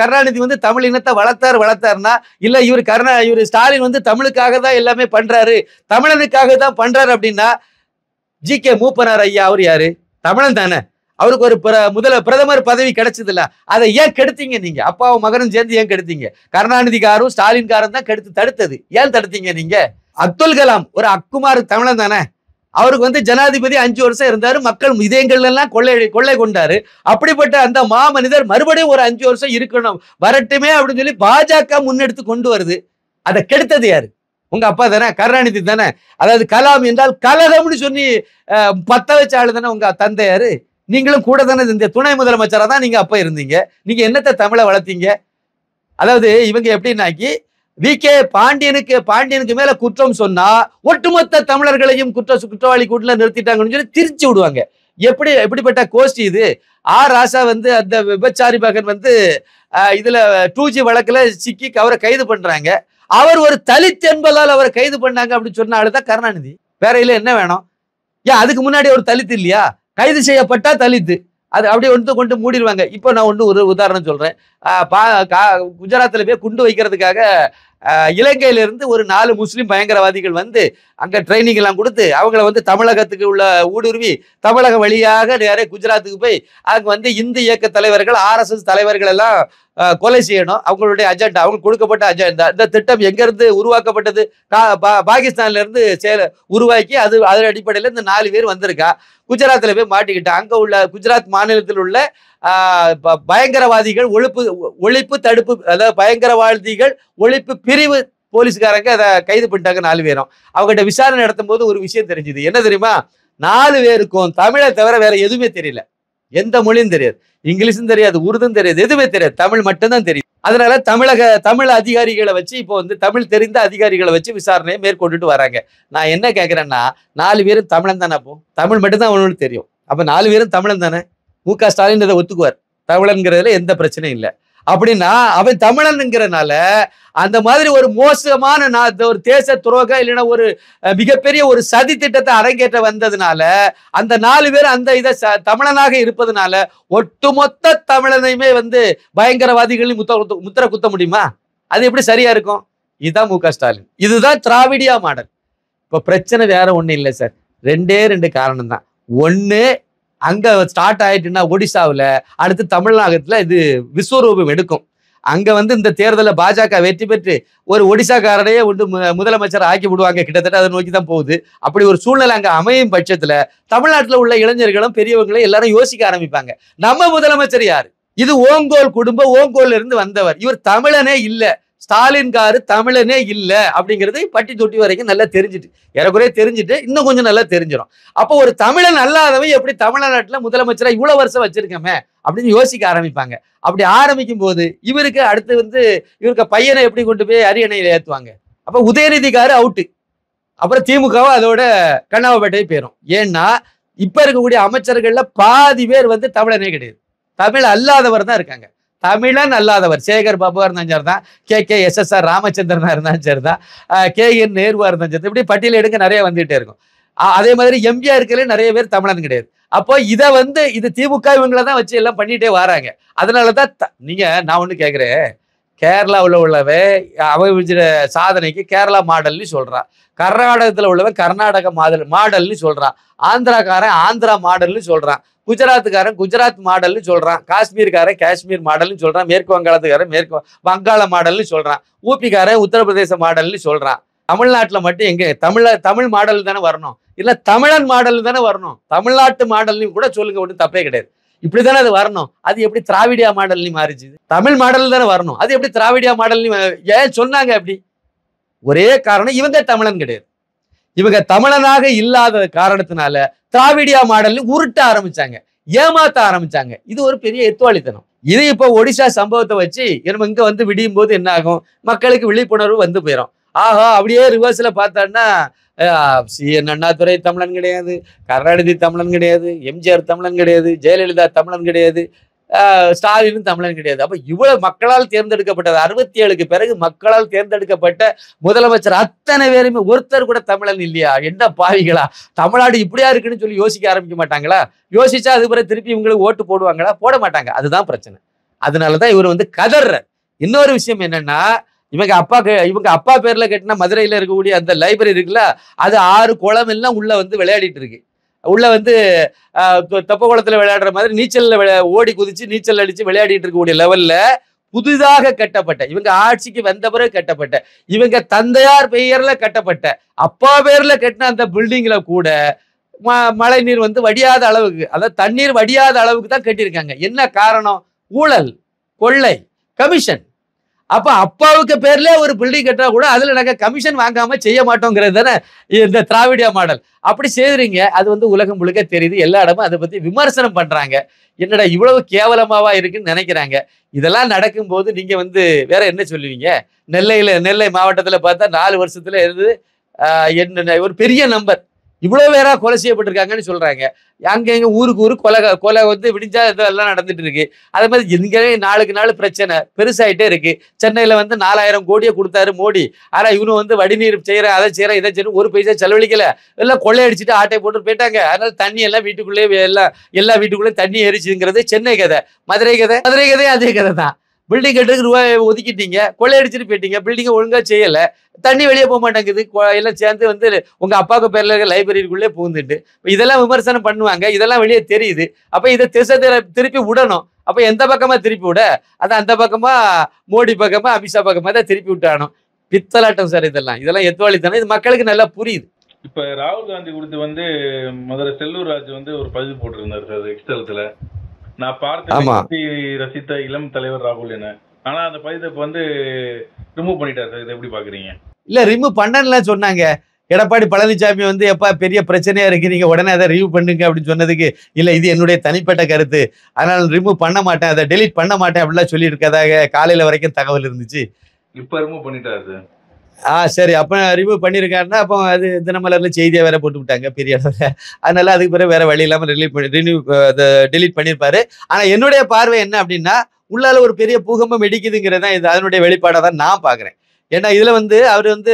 கருணாநிதி வந்து தமிழ் இனத்தை வளர்த்தார் வளர்த்தார்னா இல்ல இவர் கருணா இவர் ஸ்டாலின் வந்து தமிழுக்காக தான் எல்லாமே பண்றாரு தமிழனுக்காக தான் பண்றாரு அப்படின்னா ஜி கே மூப்பனார் ஐயா அவர் யாரு தமிழன் தானே அவருக்கு ஒரு பிர முதல பிரதமர் பதவி கிடைச்சது இல்ல அதை ஏன் கெடுத்தீங்க நீங்க அப்பாவும் மகனும் சேர்ந்து ஏன் கெடுத்தீங்க கருணாநிதிக்காரும் காரும் தான் கெடுத்து தடுத்தது ஏன் தடுத்தீங்க நீங்க அப்துல் கலாம் ஒரு அக்குமார் தமிழன் தானே அவருக்கு வந்து ஜனாதிபதி அஞ்சு வருஷம் இருந்தார் மக்கள் இதயங்கள் எல்லாம் கொள்ளை கொள்ளை கொண்டாரு அப்படிப்பட்ட அந்த மாமனிதர் மறுபடியும் ஒரு அஞ்சு வருஷம் இருக்கணும் வரட்டுமே அப்படின்னு சொல்லி பாஜக முன்னெடுத்து கொண்டு வருது அதை கெடுத்தது யாரு உங்க அப்பா தானே கருணாநிதி தானே அதாவது கலாம் என்றால் கலகம்னு சொல்லி பத்த வச்சு ஆளு தானே உங்க தந்தையாரு நீங்களும் கூட தானே இந்த துணை முதலமைச்சராக தான் நீங்க அப்ப இருந்தீங்க நீங்க என்னத்தை தமிழை வளர்த்தீங்க அதாவது இவங்க எப்படின்னாக்கி வி கே பாண்டியனுக்கு பாண்டியனுக்கு மேல குற்றம் சொன்னா ஒட்டுமொத்த தமிழர்களையும் குற்ற குற்றவாளி கூட்டில நிறுத்திட்டாங்கன்னு சொல்லி திரிச்சு விடுவாங்க எப்படி எப்படிப்பட்ட கோஷ்டி இது ஆர் ராசா வந்து அந்த விபச்சாரி மகன் வந்து இதுல டூ ஜி வழக்குல சிக்கி அவரை கைது பண்றாங்க அவர் ஒரு தலித் என்பதால் அவரை கைது பண்ணாங்க அப்படின்னு சொன்னாலதான் கருணாநிதி வேற இல்ல என்ன வேணும் ஏன் அதுக்கு முன்னாடி ஒரு தலித்து இல்லையா கைது செய்யப்பட்டா தலித்து அது அப்படியே ஒன்று கொண்டு மூடிடுவாங்க இப்போ நான் ஒன்று ஒரு உதாரணம் சொல்கிறேன் பா கா குஜராத்தில் போய் குண்டு வைக்கிறதுக்காக இலங்கையிலிருந்து ஒரு நாலு முஸ்லீம் பயங்கரவாதிகள் வந்து அங்கே ட்ரைனிங் எல்லாம் கொடுத்து அவங்கள வந்து தமிழகத்துக்கு உள்ள ஊடுருவி தமிழக வழியாக நேர குஜராத்துக்கு போய் அங்கே வந்து இந்து இயக்க தலைவர்கள் ஆர்எஸ்எஸ் தலைவர்கள் எல்லாம் கொலை செய்யணும் அவங்களுடைய அஜெண்டா அவங்க கொடுக்கப்பட்ட அஜெண்டா இந்த திட்டம் எங்கேருந்து உருவாக்கப்பட்டது கா பா பாகிஸ்தான்லேருந்து சேல உருவாக்கி அது அதன் அடிப்படையில் இந்த நாலு பேர் வந்திருக்கா குஜராத்தில் போய் மாட்டிக்கிட்டா அங்கே உள்ள குஜராத் மாநிலத்தில் உள்ள பயங்கரவாதிகள் ஒழிப்பு ஒழிப்பு தடுப்பு அதாவது பயங்கரவாதிகள் ஒழிப்பு பிரிவு போலீஸ்காரங்க அதை கைது பண்ணிட்டாங்க நாலு பேரும் அவங்ககிட்ட விசாரணை நடத்தும் போது ஒரு விஷயம் தெரிஞ்சுது என்ன தெரியுமா நாலு பேருக்கும் தமிழை தவிர வேற எதுவுமே தெரியல எந்த மொழியும் தெரியாது இங்கிலீஷும் தெரியாது உருதும் தெரியாது எதுவுமே தெரியாது தமிழ் மட்டும்தான் தெரியும் அதனால தமிழக தமிழ் அதிகாரிகளை வச்சு இப்போ வந்து தமிழ் தெரிந்த அதிகாரிகளை வச்சு விசாரணையை மேற்கொண்டுட்டு வராங்க நான் என்ன கேட்குறேன்னா நாலு பேரும் தமிழன் தானே அப்போ தமிழ் மட்டும்தான் அவனுக்கு தெரியும் அப்போ நாலு பேரும் தமிழன் தானே மு க ஸ்டாலின் இதை ஒத்துக்குவார் தமிழன்கிறதுல எந்த பிரச்சனையும் இல்லை அப்படின்னா அவன் தமிழனுங்கிறனால அந்த மாதிரி ஒரு மோசமான நான் ஒரு தேச துரோகம் இல்லைன்னா ஒரு மிகப்பெரிய ஒரு சதி திட்டத்தை அரங்கேற்ற வந்ததுனால அந்த நாலு பேர் அந்த இதை தமிழனாக இருப்பதுனால ஒட்டுமொத்த தமிழனையுமே வந்து பயங்கரவாதிகளையும் முத்த முத்திர குத்த முடியுமா அது எப்படி சரியா இருக்கும் இதுதான் மு க ஸ்டாலின் இதுதான் திராவிடியா மாடல் இப்போ பிரச்சனை வேற ஒன்றும் இல்லை சார் ரெண்டே ரெண்டு காரணம் தான் ஒன்று அங்க ஸ்டார்ட் ஆயிட்டுன்னா ஒடிசாவில் அடுத்து தமிழ்நாகத்துல இது விஸ்வரூபம் எடுக்கும் அங்க வந்து இந்த தேர்தலில் பாஜக வெற்றி பெற்று ஒரு ஒடிசாக்காரனையே வந்து முதலமைச்சர் ஆக்கி விடுவாங்க கிட்டத்தட்ட அதை நோக்கி தான் போகுது அப்படி ஒரு சூழ்நிலை அங்கே அமையும் பட்சத்தில் தமிழ்நாட்டில் உள்ள இளைஞர்களும் பெரியவங்களும் எல்லாரும் யோசிக்க ஆரம்பிப்பாங்க நம்ம முதலமைச்சர் யார் இது ஓங்கோல் குடும்பம் ஓங்கோல் இருந்து வந்தவர் இவர் தமிழனே இல்லை ஸ்டாலின் காரு தமிழனே இல்லை அப்படிங்கிறது பட்டி தொட்டி வரைக்கும் நல்லா தெரிஞ்சுட்டு ஏறக்குறைய தெரிஞ்சுட்டு இன்னும் கொஞ்சம் நல்லா தெரிஞ்சிடும் அப்போ ஒரு தமிழன் அல்லாதவன் எப்படி தமிழ்நாட்டில் முதலமைச்சராக இவ்வளோ வருஷம் வச்சிருக்கமே அப்படின்னு யோசிக்க ஆரம்பிப்பாங்க அப்படி ஆரம்பிக்கும் போது இவருக்கு அடுத்து வந்து இவருக்கு பையனை எப்படி கொண்டு போய் அரியணையில் ஏற்றுவாங்க அப்போ உதயநிதி காரு அவுட்டு அப்புறம் திமுகவும் அதோட கண்ணாவப்பேட்டையும் போயிடும் ஏன்னா இப்போ இருக்கக்கூடிய அமைச்சர்களில் பாதி பேர் வந்து தமிழனே கிடையாது தமிழ் அல்லாதவர் தான் இருக்காங்க தமிழன் அல்லாதவர் சேகர் பாபுவாக இருந்தாலும் சரி தான் K K S S R ராமச்சந்திரனாக இருந்தாலும் சரி தான் கே என் நேருவாக இருந்தாலும் சரி இப்படி பட்டியல் எடுக்க நிறைய வந்துகிட்டே இருக்கும் அதே மாதிரி இருக்கிற நிறைய பேர் தமிழன் கிடையாது அப்போ இதை வந்து இது திமுக இவங்களை தான் வச்சு எல்லாம் பண்ணிகிட்டே வராங்க அதனால தான் நீங்கள் நான் ஒன்று கேட்குறேன் கேரளாவில் உள்ளவன் அபிவிஜ சாதனைக்கு கேரளா மாடல்னு சொல்கிறான் கர்நாடகத்தில் உள்ளவன் கர்நாடக மாடல் மாடல்னு சொல்கிறான் ஆந்திராக்காரன் ஆந்திரா மாடல்னு சொல்கிறான் குஜராத்துக்காரன் குஜராத் மாடல்னு சொல்கிறான் காஷ்மீர்காரன் காஷ்மீர் மாடல்னு சொல்கிறான் மேற்கு வங்காளத்துக்காரன் மேற்கு வங்காள மாடல்னு சொல்கிறான் ஊப்பிக்காரன் உத்தரப்பிரதேச மாடல்னு சொல்கிறான் தமிழ்நாட்டில் மட்டும் எங்கே தமிழ தமிழ் மாடல் தானே வரணும் இல்லை தமிழன் மாடல் தானே வரணும் தமிழ்நாட்டு மாடல்னு கூட சொல்லுங்க ஒன்றும் தப்பே கிடையாது இப்படி தானே அது வரணும் அது எப்படி திராவிடியா மாடல்னு மாறிச்சு தமிழ் மாடல் தானே வரணும் அது எப்படி திராவிடியா மாடல்னு ஏன் சொன்னாங்க அப்படி ஒரே காரணம் இவங்க தமிழன் கிடையாது இவங்க தமிழனாக இல்லாத காரணத்தினால திராவிடியா மாடல்னு உருட்ட ஆரம்பிச்சாங்க ஏமாத்த ஆரம்பிச்சாங்க இது ஒரு பெரிய எத்துவாளித்தனம் இது இப்போ ஒடிசா சம்பவத்தை வச்சு நம்ம இங்க வந்து விடியும் போது என்ன ஆகும் மக்களுக்கு விழிப்புணர்வு வந்து போயிடும் ஆஹா அப்படியே ரிவர்ஸ்ல பார்த்தோம்னா அண்ணாதுரை தமிழன் கிடையாது கருணாநிதி தமிழன் கிடையாது எம்ஜிஆர் தமிழன் கிடையாது ஜெயலலிதா தமிழன் கிடையாது ஸ்டாலினும் தமிழன் கிடையாது அப்போ இவ்வளோ மக்களால் தேர்ந்தெடுக்கப்பட்டது அறுபத்தி ஏழுக்கு பிறகு மக்களால் தேர்ந்தெடுக்கப்பட்ட முதலமைச்சர் அத்தனை பேருமே ஒருத்தர் கூட தமிழன் இல்லையா என்ன பாவிகளா தமிழ்நாடு இப்படியா இருக்குன்னு சொல்லி யோசிக்க ஆரம்பிக்க மாட்டாங்களா யோசிச்சா அது பிறகு திருப்பி இவங்களுக்கு ஓட்டு போடுவாங்களா போட மாட்டாங்க அதுதான் பிரச்சனை அதனாலதான் இவர் வந்து கதர்ற இன்னொரு விஷயம் என்னன்னா இவங்க அப்பா இவங்க அப்பா பேர்ல கேட்டினா மதுரையில இருக்கக்கூடிய அந்த லைப்ரரி இருக்குல்ல அது ஆறு குளம் எல்லாம் உள்ள வந்து விளையாடிட்டு இருக்கு உள்ள வந்து தப்ப குளத்துல விளையாடுற மாதிரி நீச்சல்ல விளையா ஓடி குதிச்சு நீச்சல் அடிச்சு விளையாடிட்டு இருக்கக்கூடிய லெவல்ல புதிதாக கட்டப்பட்ட இவங்க ஆட்சிக்கு வந்த பிறகு கட்டப்பட்ட இவங்க தந்தையார் பெயர்ல கட்டப்பட்ட அப்பா பேர்ல கட்டின அந்த பில்டிங்ல கூட ம மழை நீர் வந்து வடியாத அளவுக்கு அதாவது தண்ணீர் வடியாத அளவுக்கு தான் கட்டியிருக்காங்க என்ன காரணம் ஊழல் கொள்ளை கமிஷன் அப்ப அப்பாவுக்கு பேர்லயே ஒரு பில்டிங் கட்டினா கூட அதுல நாங்க கமிஷன் வாங்காம செய்ய மாட்டோங்கிறது தானே இந்த திராவிடியா மாடல் அப்படி செய்யறீங்க அது வந்து உலகம் முழுக்க தெரியுது எல்லா இடமும் அதை பத்தி விமர்சனம் பண்றாங்க என்னடா இவ்வளவு கேவலமாவா இருக்குன்னு நினைக்கிறாங்க இதெல்லாம் நடக்கும்போது நீங்க வந்து வேற என்ன சொல்லுவீங்க நெல்லையில நெல்லை மாவட்டத்துல பார்த்தா நாலு வருஷத்துல இருந்து என்ன ஒரு பெரிய நம்பர் இவ்வளோ பேரா கொலை செய்யப்பட்டிருக்காங்கன்னு சொல்றாங்க அங்கே எங்க ஊருக்கு ஊர் கொலை கொலை வந்து விடிஞ்சா இதெல்லாம் நடந்துட்டு இருக்கு அதே மாதிரி இங்கே நாளுக்கு நாள் பிரச்சனை பெருசாயிட்டே இருக்கு சென்னையில் வந்து நாலாயிரம் கோடியை கொடுத்தாரு மோடி ஆனால் இவனு வந்து வடிநீர் செய்யற அதை செய்கிறேன் இதை செய்யணும் ஒரு பைசா செலவழிக்கல எல்லாம் அடிச்சுட்டு ஆட்டை போட்டு போயிட்டாங்க அதனால தண்ணி எல்லாம் வீட்டுக்குள்ளேயே எல்லாம் எல்லா வீட்டுக்குள்ளேயும் தண்ணி எரிச்சுங்கிறது சென்னை கதை மதுரை கதை மதுரை கதையும் அதே கதை தான் பில்டிங் கட்டுறதுக்கு ரூபாய் ஒதுக்கிட்டீங்க கொள்ளையடிச்சிட்டு போயிட்டீங்க பில்டிங்கை ஒழுங்காக செய்யலை தண்ணி வெளியே போக மாட்டேங்குது எல்லாம் சேர்ந்து வந்து உங்க அப்பாவுக்கு பேர்ல இருக்க லைப்ரரிக்குள்ளே புகுந்துட்டு இதெல்லாம் விமர்சனம் பண்ணுவாங்க இதெல்லாம் வெளியே தெரியுது அப்ப இதை திசை திருப்பி விடணும் அப்ப எந்த பக்கமா திருப்பி விட அது அந்த பக்கமா மோடி பக்கமா அமித்ஷா பக்கமா தான் திருப்பி விட்டானோ பித்தலாட்டம் சார் இதெல்லாம் இதெல்லாம் எத்துவாளித்தனம் இது மக்களுக்கு நல்லா புரியுது இப்ப ராகுல் காந்தி குடுத்து வந்து முதல்ல செல்லூர் ராஜ் வந்து ஒரு பதிவு போட்டிருந்தாரு சார் எக்ஸ்தலத்துல நான் பார்த்து ரசித்த இளம் தலைவர் ராகுல் என்ன ஆனா அந்த பதிவு வந்து ரிமூவ் பண்ணிட்டாரு சார் இதை எப்படி பாக்குறீங்க இல்லை ரிமூவ் பண்ணலாம் சொன்னாங்க எடப்பாடி பழனிசாமி வந்து எப்பா பெரிய பிரச்சனையாக இருக்கு நீங்க உடனே அதை ரிமூவ் பண்ணுங்க அப்படின்னு சொன்னதுக்கு இல்லை இது என்னுடைய தனிப்பட்ட கருத்து அதனால் ரிமூவ் பண்ண மாட்டேன் அதை டெலீட் பண்ண மாட்டேன் அப்படிலாம் சொல்லியிருக்கதாக காலையில் வரைக்கும் தகவல் இருந்துச்சு இப்போ ரிமூவ் பண்ணிட்டாரு ஆ சரி அப்போ ரிமூவ் பண்ணியிருக்காருன்னா அப்போ அது தினமலரில் செய்தியாக வேற போட்டு விட்டாங்க பெரிய அதனால அதுக்கு பிறகு வேற வழி இல்லாமல் ரிலீவ் பண்ணி ரினியூ டெலீட் பண்ணியிருப்பாரு ஆனால் என்னுடைய பார்வை என்ன அப்படின்னா உள்ளால ஒரு பெரிய பூகம்பம் வெடிக்குதுங்கிறது இது அதனுடைய வெளிப்பாடாக தான் நான் பார்க்குறேன் ஏன்னா இதில் வந்து அவர் வந்து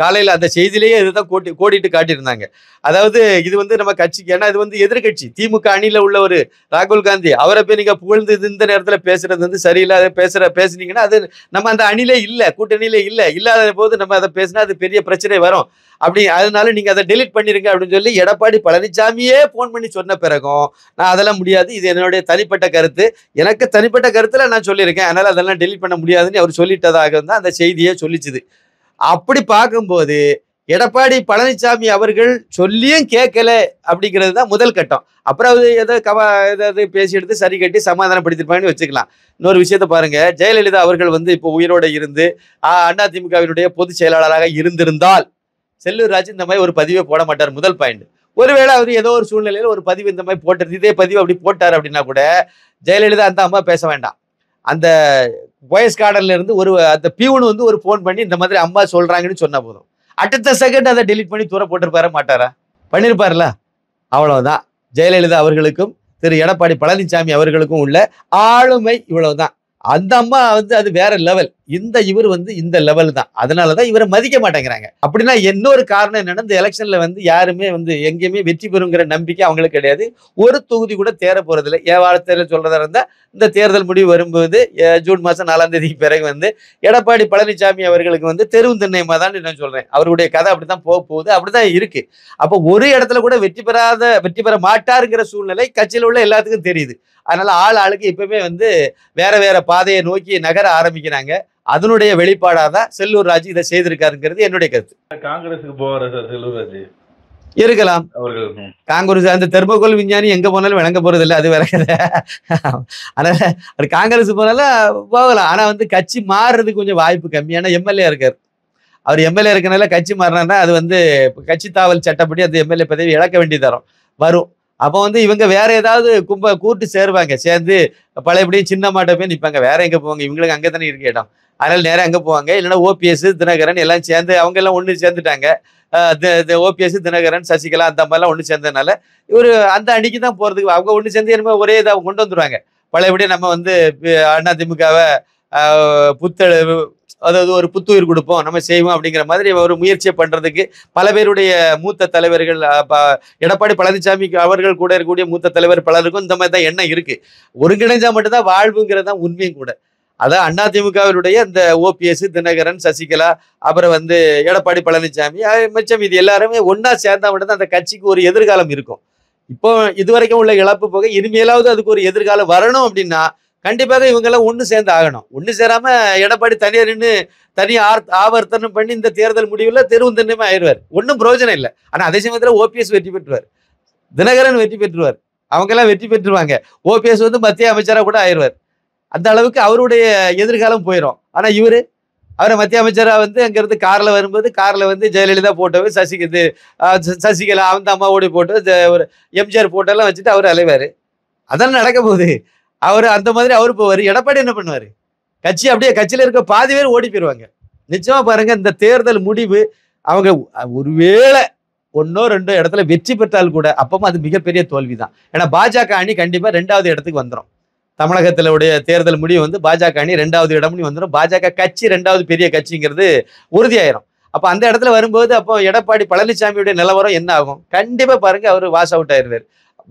காலையில் அந்த செய்தியிலேயே இதுதான் கோட்டி கோடிட்டு காட்டியிருந்தாங்க அதாவது இது வந்து நம்ம கட்சிக்கு ஏன்னா இது வந்து எதிர்கட்சி திமுக அணியில உள்ள ஒரு ராகுல் காந்தி அவரை போய் நீங்க புகழ்ந்து இந்த நேரத்துல பேசுறது வந்து சரியில்லாத பேசுற பேசுனீங்கன்னா அது நம்ம அந்த அணிலே இல்லை கூட்டணியில இல்லை இல்லாத போது நம்ம அதை பேசினா அது பெரிய பிரச்சனை வரும் அப்படி அதனால நீங்க அதை டெலிட் பண்ணிருங்க அப்படின்னு சொல்லி எடப்பாடி பழனிசாமியே போன் பண்ணி சொன்ன பிறகும் நான் அதெல்லாம் முடியாது இது என்னுடைய தனிப்பட்ட கருத்து எனக்கு தனிப்பட்ட கருத்துல நான் சொல்லியிருக்கேன் அதனால அதெல்லாம் டெலிட் பண்ண முடியாதுன்னு அவர் சொல்லிட்டதாக தான் அந்த செய்தியை சொல்லிச்சுது அப்படி பார்க்கும்போது எடப்பாடி பழனிசாமி அவர்கள் சொல்லியும் கேட்கல அப்படிங்கிறது தான் முதல் கட்டம் அப்புறம் அது ஏதோ கவ ஏதாவது பேசி எடுத்து சரி கட்டி சமாதானப்படுத்திருப்பாங்கன்னு வச்சுக்கலாம் இன்னொரு விஷயத்த பாருங்க ஜெயலலிதா அவர்கள் வந்து இப்போ உயிரோடு இருந்து அதிமுகவினுடைய பொதுச் செயலாளராக இருந்திருந்தால் செல்லூர் ராஜ் இந்த மாதிரி ஒரு பதிவே போட மாட்டார் முதல் பாயிண்ட் ஒருவேளை அவர் ஏதோ ஒரு சூழ்நிலையில் ஒரு பதிவு இந்த மாதிரி போட்டது இதே பதிவு அப்படி போட்டார் அப்படின்னா கூட ஜெயலலிதா அந்த அம்மா பேச வேண்டாம் அந்த பாய்ஸ் கார்டன்லேருந்து இருந்து ஒரு அந்த பியூன் வந்து ஒரு ஃபோன் பண்ணி இந்த மாதிரி அம்மா சொல்றாங்கன்னு சொன்ன போதும் அடுத்த செகண்ட் அதை டெலிட் பண்ணி தூர போட்டிருப்பார மாட்டாரா பண்ணியிருப்பார்ல அவ்வளவுதான் ஜெயலலிதா அவர்களுக்கும் திரு எடப்பாடி பழனிசாமி அவர்களுக்கும் உள்ள ஆளுமை இவ்வளவுதான் அந்த அம்மா வந்து அது வேற லெவல் இந்த இவர் வந்து இந்த லெவல் தான் அதனால தான் இவரை மதிக்க மாட்டேங்கிறாங்க அப்படின்னா இன்னொரு காரணம் என்னன்னா இந்த எலெக்ஷன்ல வந்து யாருமே வந்து எங்கேயுமே வெற்றி பெறுங்கிற நம்பிக்கை அவங்களுக்கு கிடையாது ஒரு தொகுதி கூட தேர போறதில்லை ஏவாரத்தில் சொல்றதா இருந்தால் இந்த தேர்தல் முடிவு வரும்போது ஜூன் மாதம் நாலாம் தேதிக்கு பிறகு வந்து எடப்பாடி பழனிசாமி அவர்களுக்கு வந்து தெருவு திண்ணயமாக தான் நான் சொல்றேன் அவருடைய கதை அப்படி தான் போக போகுது அப்படி தான் இருக்கு அப்போ ஒரு இடத்துல கூட வெற்றி பெறாத வெற்றி பெற மாட்டாருங்கிற சூழ்நிலை கட்சியில் உள்ள எல்லாத்துக்கும் தெரியுது அதனால ஆள் ஆளுக்கு இப்பவுமே வந்து வேற வேற பாதையை நோக்கி நகர ஆரம்பிக்கிறாங்க அதனுடைய வெளிப்பாடாக தான் செல்லூர் ராஜ் இதை செய்திருக்காருங்கிறது என்னுடைய கருத்து காங்கிரசுக்கு போவாரா சார் செல்லூர் ராஜு இருக்கலாம் காங்கிரஸ் அந்த தெர்மோகோல் விஞ்ஞானி எங்க போனாலும் விளங்க போறது இல்லை அது வேற ஆனால் அது காங்கிரஸ் போனாலும் போகலாம் ஆனா வந்து கட்சி மாறுறதுக்கு கொஞ்சம் வாய்ப்பு கம்மியான எம்எல்ஏ இருக்கார் அவர் எம்எல்ஏ இருக்கனால கட்சி மாறினா அது வந்து கட்சி தாவல் சட்டப்படி அந்த எம்எல்ஏ பதவி இழக்க வேண்டி தரும் வரும் அப்போ வந்து இவங்க வேற ஏதாவது கும்ப கூட்டு சேருவாங்க சேர்ந்து பழையபடியும் சின்ன மாட்டை போய் நிற்பாங்க வேற எங்க போவாங்க இவங்களுக்கு அங்கே தானே இருக்க இடம் அதனால் நேராக அங்கே போவாங்க இல்லைன்னா ஓபிஎஸ் தினகரன் எல்லாம் சேர்ந்து அவங்க எல்லாம் ஒன்று சேர்ந்துட்டாங்க ஓபிஎஸ் தினகரன் சசிகலா அந்த மாதிரிலாம் ஒன்று சேர்ந்ததுனால இவர் அந்த அணிக்கு தான் போகிறதுக்கு அவங்க ஒன்று சேர்ந்து என்னமோ ஒரே இதாக கொண்டு வந்துடுவாங்க பழையபடியே நம்ம வந்து அதிமுகவை புத்தழு அதாவது ஒரு புத்துயிர் கொடுப்போம் நம்ம செய்வோம் அப்படிங்கிற மாதிரி ஒரு முயற்சியை பண்ணுறதுக்கு பல பேருடைய மூத்த தலைவர்கள் எடப்பாடி பழனிசாமி அவர்கள் கூட இருக்கக்கூடிய மூத்த தலைவர் பலருக்கும் இந்த மாதிரி தான் எண்ணம் இருக்குது ஒருங்கிணைஞ்சால் மட்டும்தான் வாழ்வுங்கிறது தான் உண்மையும் கூட அதான் அதிமுகவினுடைய இந்த ஓபிஎஸ் தினகரன் சசிகலா அப்புறம் வந்து எடப்பாடி பழனிசாமி மிச்சம் இது எல்லாருமே ஒன்றா சேர்ந்தா மட்டும்தான் அந்த கட்சிக்கு ஒரு எதிர்காலம் இருக்கும் இப்போ இது வரைக்கும் உள்ள இழப்பு போக இனிமேலாவது அதுக்கு ஒரு எதிர்காலம் வரணும் அப்படின்னா கண்டிப்பாக இவங்கெல்லாம் ஒன்று சேர்ந்து ஆகணும் ஒன்று சேராமல் எடப்பாடி தனியார் நின்று தனி ஆவர்த்தனம் பண்ணி இந்த தேர்தல் முடிவில் தெருவுந்தன்னுமே ஆயிடுவார் ஒன்றும் பிரயோஜனம் இல்லை ஆனால் அதே சமயத்தில் ஓபிஎஸ் வெற்றி பெற்றுவார் தினகரன் வெற்றி பெற்றுவார் அவங்கெல்லாம் வெற்றி பெற்றுவாங்க ஓபிஎஸ் வந்து மத்திய அமைச்சராக கூட ஆயிடுவார் அந்த அளவுக்கு அவருடைய எதிர்காலம் போயிடும் ஆனால் இவர் அவரை மத்திய அமைச்சராக வந்து அங்கேருந்து காரில் வரும்போது காரில் வந்து ஜெயலலிதா போட்டோவே சசிகிது இது சசிகலா அந்த அம்மாவோடைய போட்டோ ஒரு எம்ஜிஆர் போட்டோலாம் வச்சுட்டு அவர் அலைவார் அதெல்லாம் நடக்க போகுது அவர் அந்த மாதிரி அவர் போவார் எடப்பாடி என்ன பண்ணுவார் கட்சி அப்படியே கட்சியில் இருக்க பாதி பேர் ஓடி போயிடுவாங்க நிச்சயமாக பாருங்கள் இந்த தேர்தல் முடிவு அவங்க ஒருவேளை ஒன்றோ ரெண்டோ இடத்துல வெற்றி பெற்றால் கூட அப்பமா அது மிகப்பெரிய தோல்வி தான் ஏன்னா பாஜக அணி கண்டிப்பாக ரெண்டாவது இடத்துக்கு வந்துடும் தமிழகத்திலுடைய தேர்தல் முடிவு வந்து பாஜக அணி ரெண்டாவது இடம்னு வந்துடும் பாஜக கட்சி ரெண்டாவது பெரிய கட்சிங்கிறது உறுதியாயிரும் அப்போ அந்த இடத்துல வரும்போது அப்போ எடப்பாடி பழனிசாமியுடைய நிலவரம் என்ன ஆகும் கண்டிப்பாக பாருங்கள் அவர் வாஷ் அவுட் ஆயிருவார்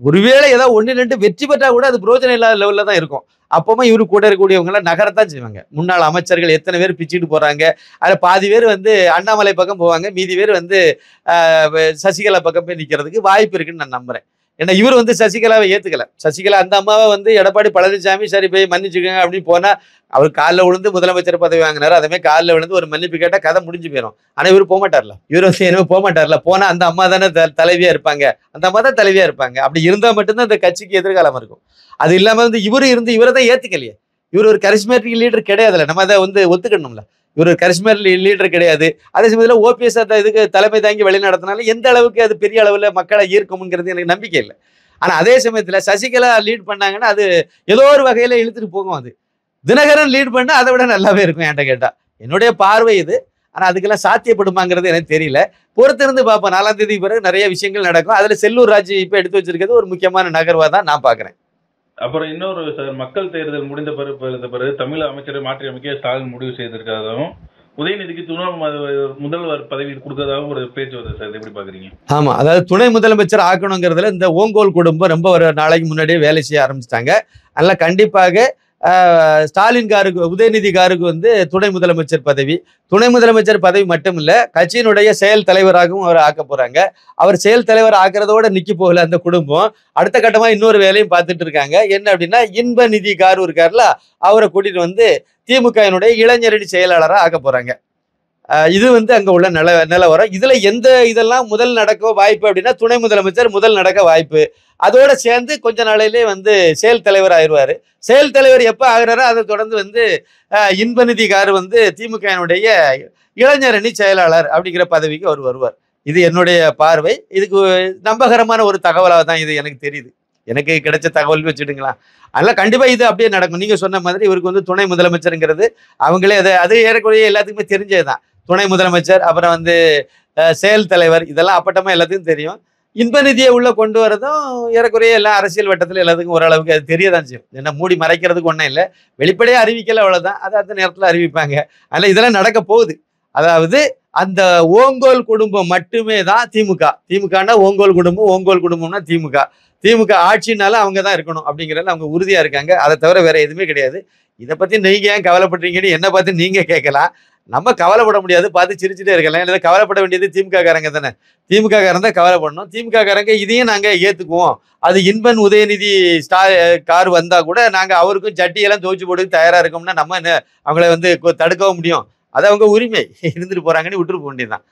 ஒருவேளை ஏதாவது ஒன்று ரெண்டு வெற்றி பெற்றால் கூட அது பிரோஜனம் இல்லாத லெவலில் தான் இருக்கும் அப்போமா இவரு கூட இருக்கக்கூடியவங்களாம் நகரத்தான் செய்வாங்க முன்னாள் அமைச்சர்கள் எத்தனை பேர் பிச்சுட்டு போகிறாங்க அதில் பாதி பேர் வந்து அண்ணாமலை பக்கம் போவாங்க மீதி பேர் வந்து சசிகலா பக்கம் போய் நிற்கிறதுக்கு வாய்ப்பு இருக்குன்னு நான் நம்புகிறேன் ஏன்னா இவர் வந்து சசிகலாவை ஏற்றுக்கல சசிகலா அந்த அம்மாவை வந்து எடப்பாடி பழனிசாமி சரி போய் மன்னிச்சுக்கோங்க அப்படின்னு போனால் அவர் காலில் விழுந்து முதலமைச்சர் பதவி வாங்கினார் அதே மாதிரி காலில் விழுந்து ஒரு மன்னிப்பு கேட்டால் கதை முடிஞ்சு போயிடும் ஆனால் இவர் போக மாட்டார்ல இவர் வந்து எனவே போக மாட்டார்ல போனால் அந்த அம்மா தானே த தலைவியாக இருப்பாங்க அந்த அம்மா தான் தலைவியாக இருப்பாங்க அப்படி இருந்தால் மட்டும்தான் அந்த கட்சிக்கு எதிர்காலம் இருக்கும் அது இல்லாமல் வந்து இவரும் இருந்து இவரை தான் ஏற்றுக்கலையே இவர் ஒரு கரிஸ்மேட்டிக் லீடர் கிடையாதுல்ல நம்ம அதை வந்து ஒத்துக்கணும்ல இவர் கரிஷ்மர் லீடர் கிடையாது அதே சமயத்தில் ஓபிஎஸ் இதுக்கு தலைமை தாங்கி வழி நடத்தினாலும் எந்த அளவுக்கு அது பெரிய அளவில் மக்களை ஈர்க்கும்ங்கிறது எனக்கு நம்பிக்கை இல்லை ஆனால் அதே சமயத்தில் சசிகலா லீட் பண்ணாங்கன்னா அது ஏதோ ஒரு வகையில் இழுத்துட்டு போகும் அது தினகரன் லீட் பண்ணால் அதை விட நல்லாவே இருக்கும் என்கிட்ட கேட்டால் என்னுடைய பார்வை இது ஆனால் அதுக்கெல்லாம் சாத்தியப்படுமாங்கிறது எனக்கு தெரியல பொறுத்திருந்து பார்ப்போம் நாலாம் தேதி பிறகு நிறைய விஷயங்கள் நடக்கும் அதில் செல்லூர் ராஜ் இப்போ எடுத்து வச்சிருக்கிறது ஒரு முக்கியமான நகர்வாக தான் நான் பார்க்குறேன் அப்புறம் இன்னொரு சார் மக்கள் தேர்தல் முடிந்த பிறகு பிறகு தமிழக அமைச்சரை மாற்றி அமைக்க ஸ்டாலின் முடிவு செய்திருக்கிறதாகவும் உதயநிதிக்கு துணை முதல்வர் பதவி கொடுக்கறதாகவும் ஒரு பேச்சு வருது சார் எப்படி பாக்குறீங்க ஆமா அதாவது துணை முதலமைச்சர் ஆக்கணுங்கிறதுல இந்த ஓங்கோல் குடும்பம் ரொம்ப ஒரு நாளைக்கு முன்னாடியே வேலை செய்ய ஆரம்பிச்சிட்டாங்க அதனால கண்டிப்பாக ஸ்டாலின் காருக்கு உதயநிதி காருக்கு வந்து துணை முதலமைச்சர் பதவி துணை முதலமைச்சர் பதவி மட்டும் இல்லை கட்சியினுடைய செயல் தலைவராகவும் அவர் ஆக்க போகிறாங்க அவர் செயல் தலைவர் ஆக்கிறதோட நிற்கி போகல அந்த குடும்பம் அடுத்த கட்டமாக இன்னொரு வேலையும் பார்த்துட்டு இருக்காங்க என்ன அப்படின்னா இன்ப நிதி காரு இருக்கார்ல அவரை கூட்டிகிட்டு வந்து திமுகவினுடைய இளைஞரணி செயலாளராக ஆக்க போகிறாங்க இது வந்து அங்கே உள்ள நில நிலவரம் இதில் எந்த இதெல்லாம் முதல் நடக்க வாய்ப்பு அப்படின்னா துணை முதலமைச்சர் முதல் நடக்க வாய்ப்பு அதோடு சேர்ந்து கொஞ்ச நாளையிலே வந்து செயல் தலைவர் ஆயிடுவார் செயல் தலைவர் எப்போ ஆகிறாரோ அதை தொடர்ந்து வந்து இன்பநிதிக்கார் வந்து திமுகவினுடைய அணி செயலாளர் அப்படிங்கிற பதவிக்கு அவர் வருவார் இது என்னுடைய பார்வை இதுக்கு நம்பகரமான ஒரு தகவலாக தான் இது எனக்கு தெரியுது எனக்கு கிடைச்ச தகவல் வச்சுடுங்களா அதெல்லாம் கண்டிப்பாக இது அப்படியே நடக்கும் நீங்கள் சொன்ன மாதிரி இவருக்கு வந்து துணை முதலமைச்சருங்கிறது அவங்களே அதை அது ஏறக்குறைய எல்லாத்துக்குமே தெரிஞ்சது தான் துணை முதலமைச்சர் அப்புறம் வந்து செயல் தலைவர் இதெல்லாம் அப்பட்டமா எல்லாத்துக்கும் தெரியும் இன்ப நிதியை உள்ளே கொண்டு வரதும் ஏறக்குறைய எல்லாம் அரசியல் வட்டத்தில் எல்லாத்துக்கும் ஓரளவுக்கு அது தெரிய தான் செய்யும் என்ன மூடி மறைக்கிறதுக்கு ஒன்றும் இல்லை வெளிப்படையாக அறிவிக்கல அவ்வளோதான் அதை அந்த நேரத்தில் அறிவிப்பாங்க அதனால் இதெல்லாம் நடக்க போகுது அதாவது அந்த ஓங்கோல் குடும்பம் மட்டுமே தான் திமுக திமுகனா ஓங்கோல் குடும்பம் ஓங்கோல் குடும்பம்னா திமுக திமுக ஆட்சினாலும் அவங்க தான் இருக்கணும் அப்படிங்கிறதுல அவங்க உறுதியாக இருக்காங்க அதை தவிர வேற எதுவுமே கிடையாது இதை பற்றி நீங்கள் ஏன் கவலைப்படுறீங்கன்னு என்னை பார்த்து நீங்கள் கேட்கலாம் நம்ம கவலைப்பட முடியாது பார்த்து சிரிச்சுட்டே இருக்கலாம் இல்லை கவலைப்பட வேண்டியது திமுக காரங்க தானே திமுக காரங்க தான் கவலைப்படணும் பண்ணணும் திமுக காரங்க இதையும் நாங்கள் ஏற்றுக்குவோம் அது இன்பன் உதயநிதி ஸ்டா கார் வந்தால் கூட நாங்கள் அவருக்கும் சட்டியெல்லாம் துவைச்சு போட்டு தயாராக இருக்கோம்னா நம்ம அவங்கள வந்து தடுக்கவும் முடியும் அது அவங்க உரிமை இருந்துட்டு போகிறாங்கன்னு விட்டுட்டு போக வேண்டியதுதான்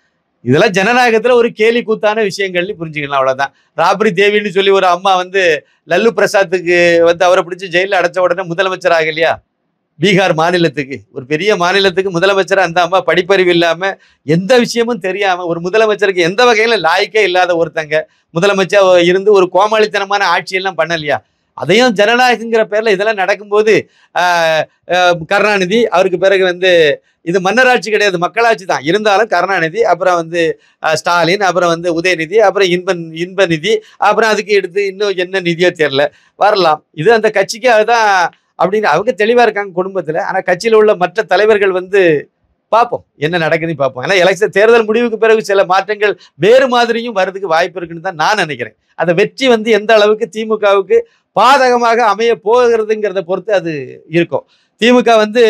இதெல்லாம் ஜனநாயகத்தில் ஒரு கேலி கூத்தான விஷயங்கள்லையும் புரிஞ்சுக்கலாம் அவ்வளோதான் ராபரி தேவின்னு சொல்லி ஒரு அம்மா வந்து லல்லு பிரசாத்துக்கு வந்து அவரை பிடிச்சி ஜெயிலில் அடைச்ச உடனே முதலமைச்சர் ஆகலையா பீகார் மாநிலத்துக்கு ஒரு பெரிய மாநிலத்துக்கு முதலமைச்சராக அந்த அம்மா படிப்பறிவு இல்லாமல் எந்த விஷயமும் தெரியாமல் ஒரு முதலமைச்சருக்கு எந்த வகையில் லாய்க்கே இல்லாத ஒருத்தங்க முதலமைச்சர் இருந்து ஒரு கோமாளித்தனமான ஆட்சியெல்லாம் பண்ணலையா அதையும் ஜனநாயகங்கிற பேரில் இதெல்லாம் நடக்கும்போது கருணாநிதி அவருக்கு பிறகு வந்து இது மன்னராட்சி கிடையாது மக்களாட்சி தான் இருந்தாலும் கருணாநிதி அப்புறம் வந்து ஸ்டாலின் அப்புறம் வந்து உதயநிதி அப்புறம் இன்பன் இன்ப நிதி அப்புறம் அதுக்கு எடுத்து இன்னும் என்ன நிதியோ தெரில வரலாம் இது அந்த கட்சிக்கு அதுதான் அப்படின்னு அவங்க தெளிவாக இருக்காங்க குடும்பத்தில் ஆனால் கட்சியில் உள்ள மற்ற தலைவர்கள் வந்து பார்ப்போம் என்ன நடக்குதுன்னு பார்ப்போம் ஏன்னா எலெக்ஷன் தேர்தல் முடிவுக்கு பிறகு சில மாற்றங்கள் வேறு மாதிரியும் வரதுக்கு வாய்ப்பு இருக்குன்னு தான் நான் நினைக்கிறேன் அந்த வெற்றி வந்து எந்த அளவுக்கு திமுகவுக்கு பாதகமாக அமைய போகிறதுங்கிறத பொறுத்து அது இருக்கும் திமுக வந்து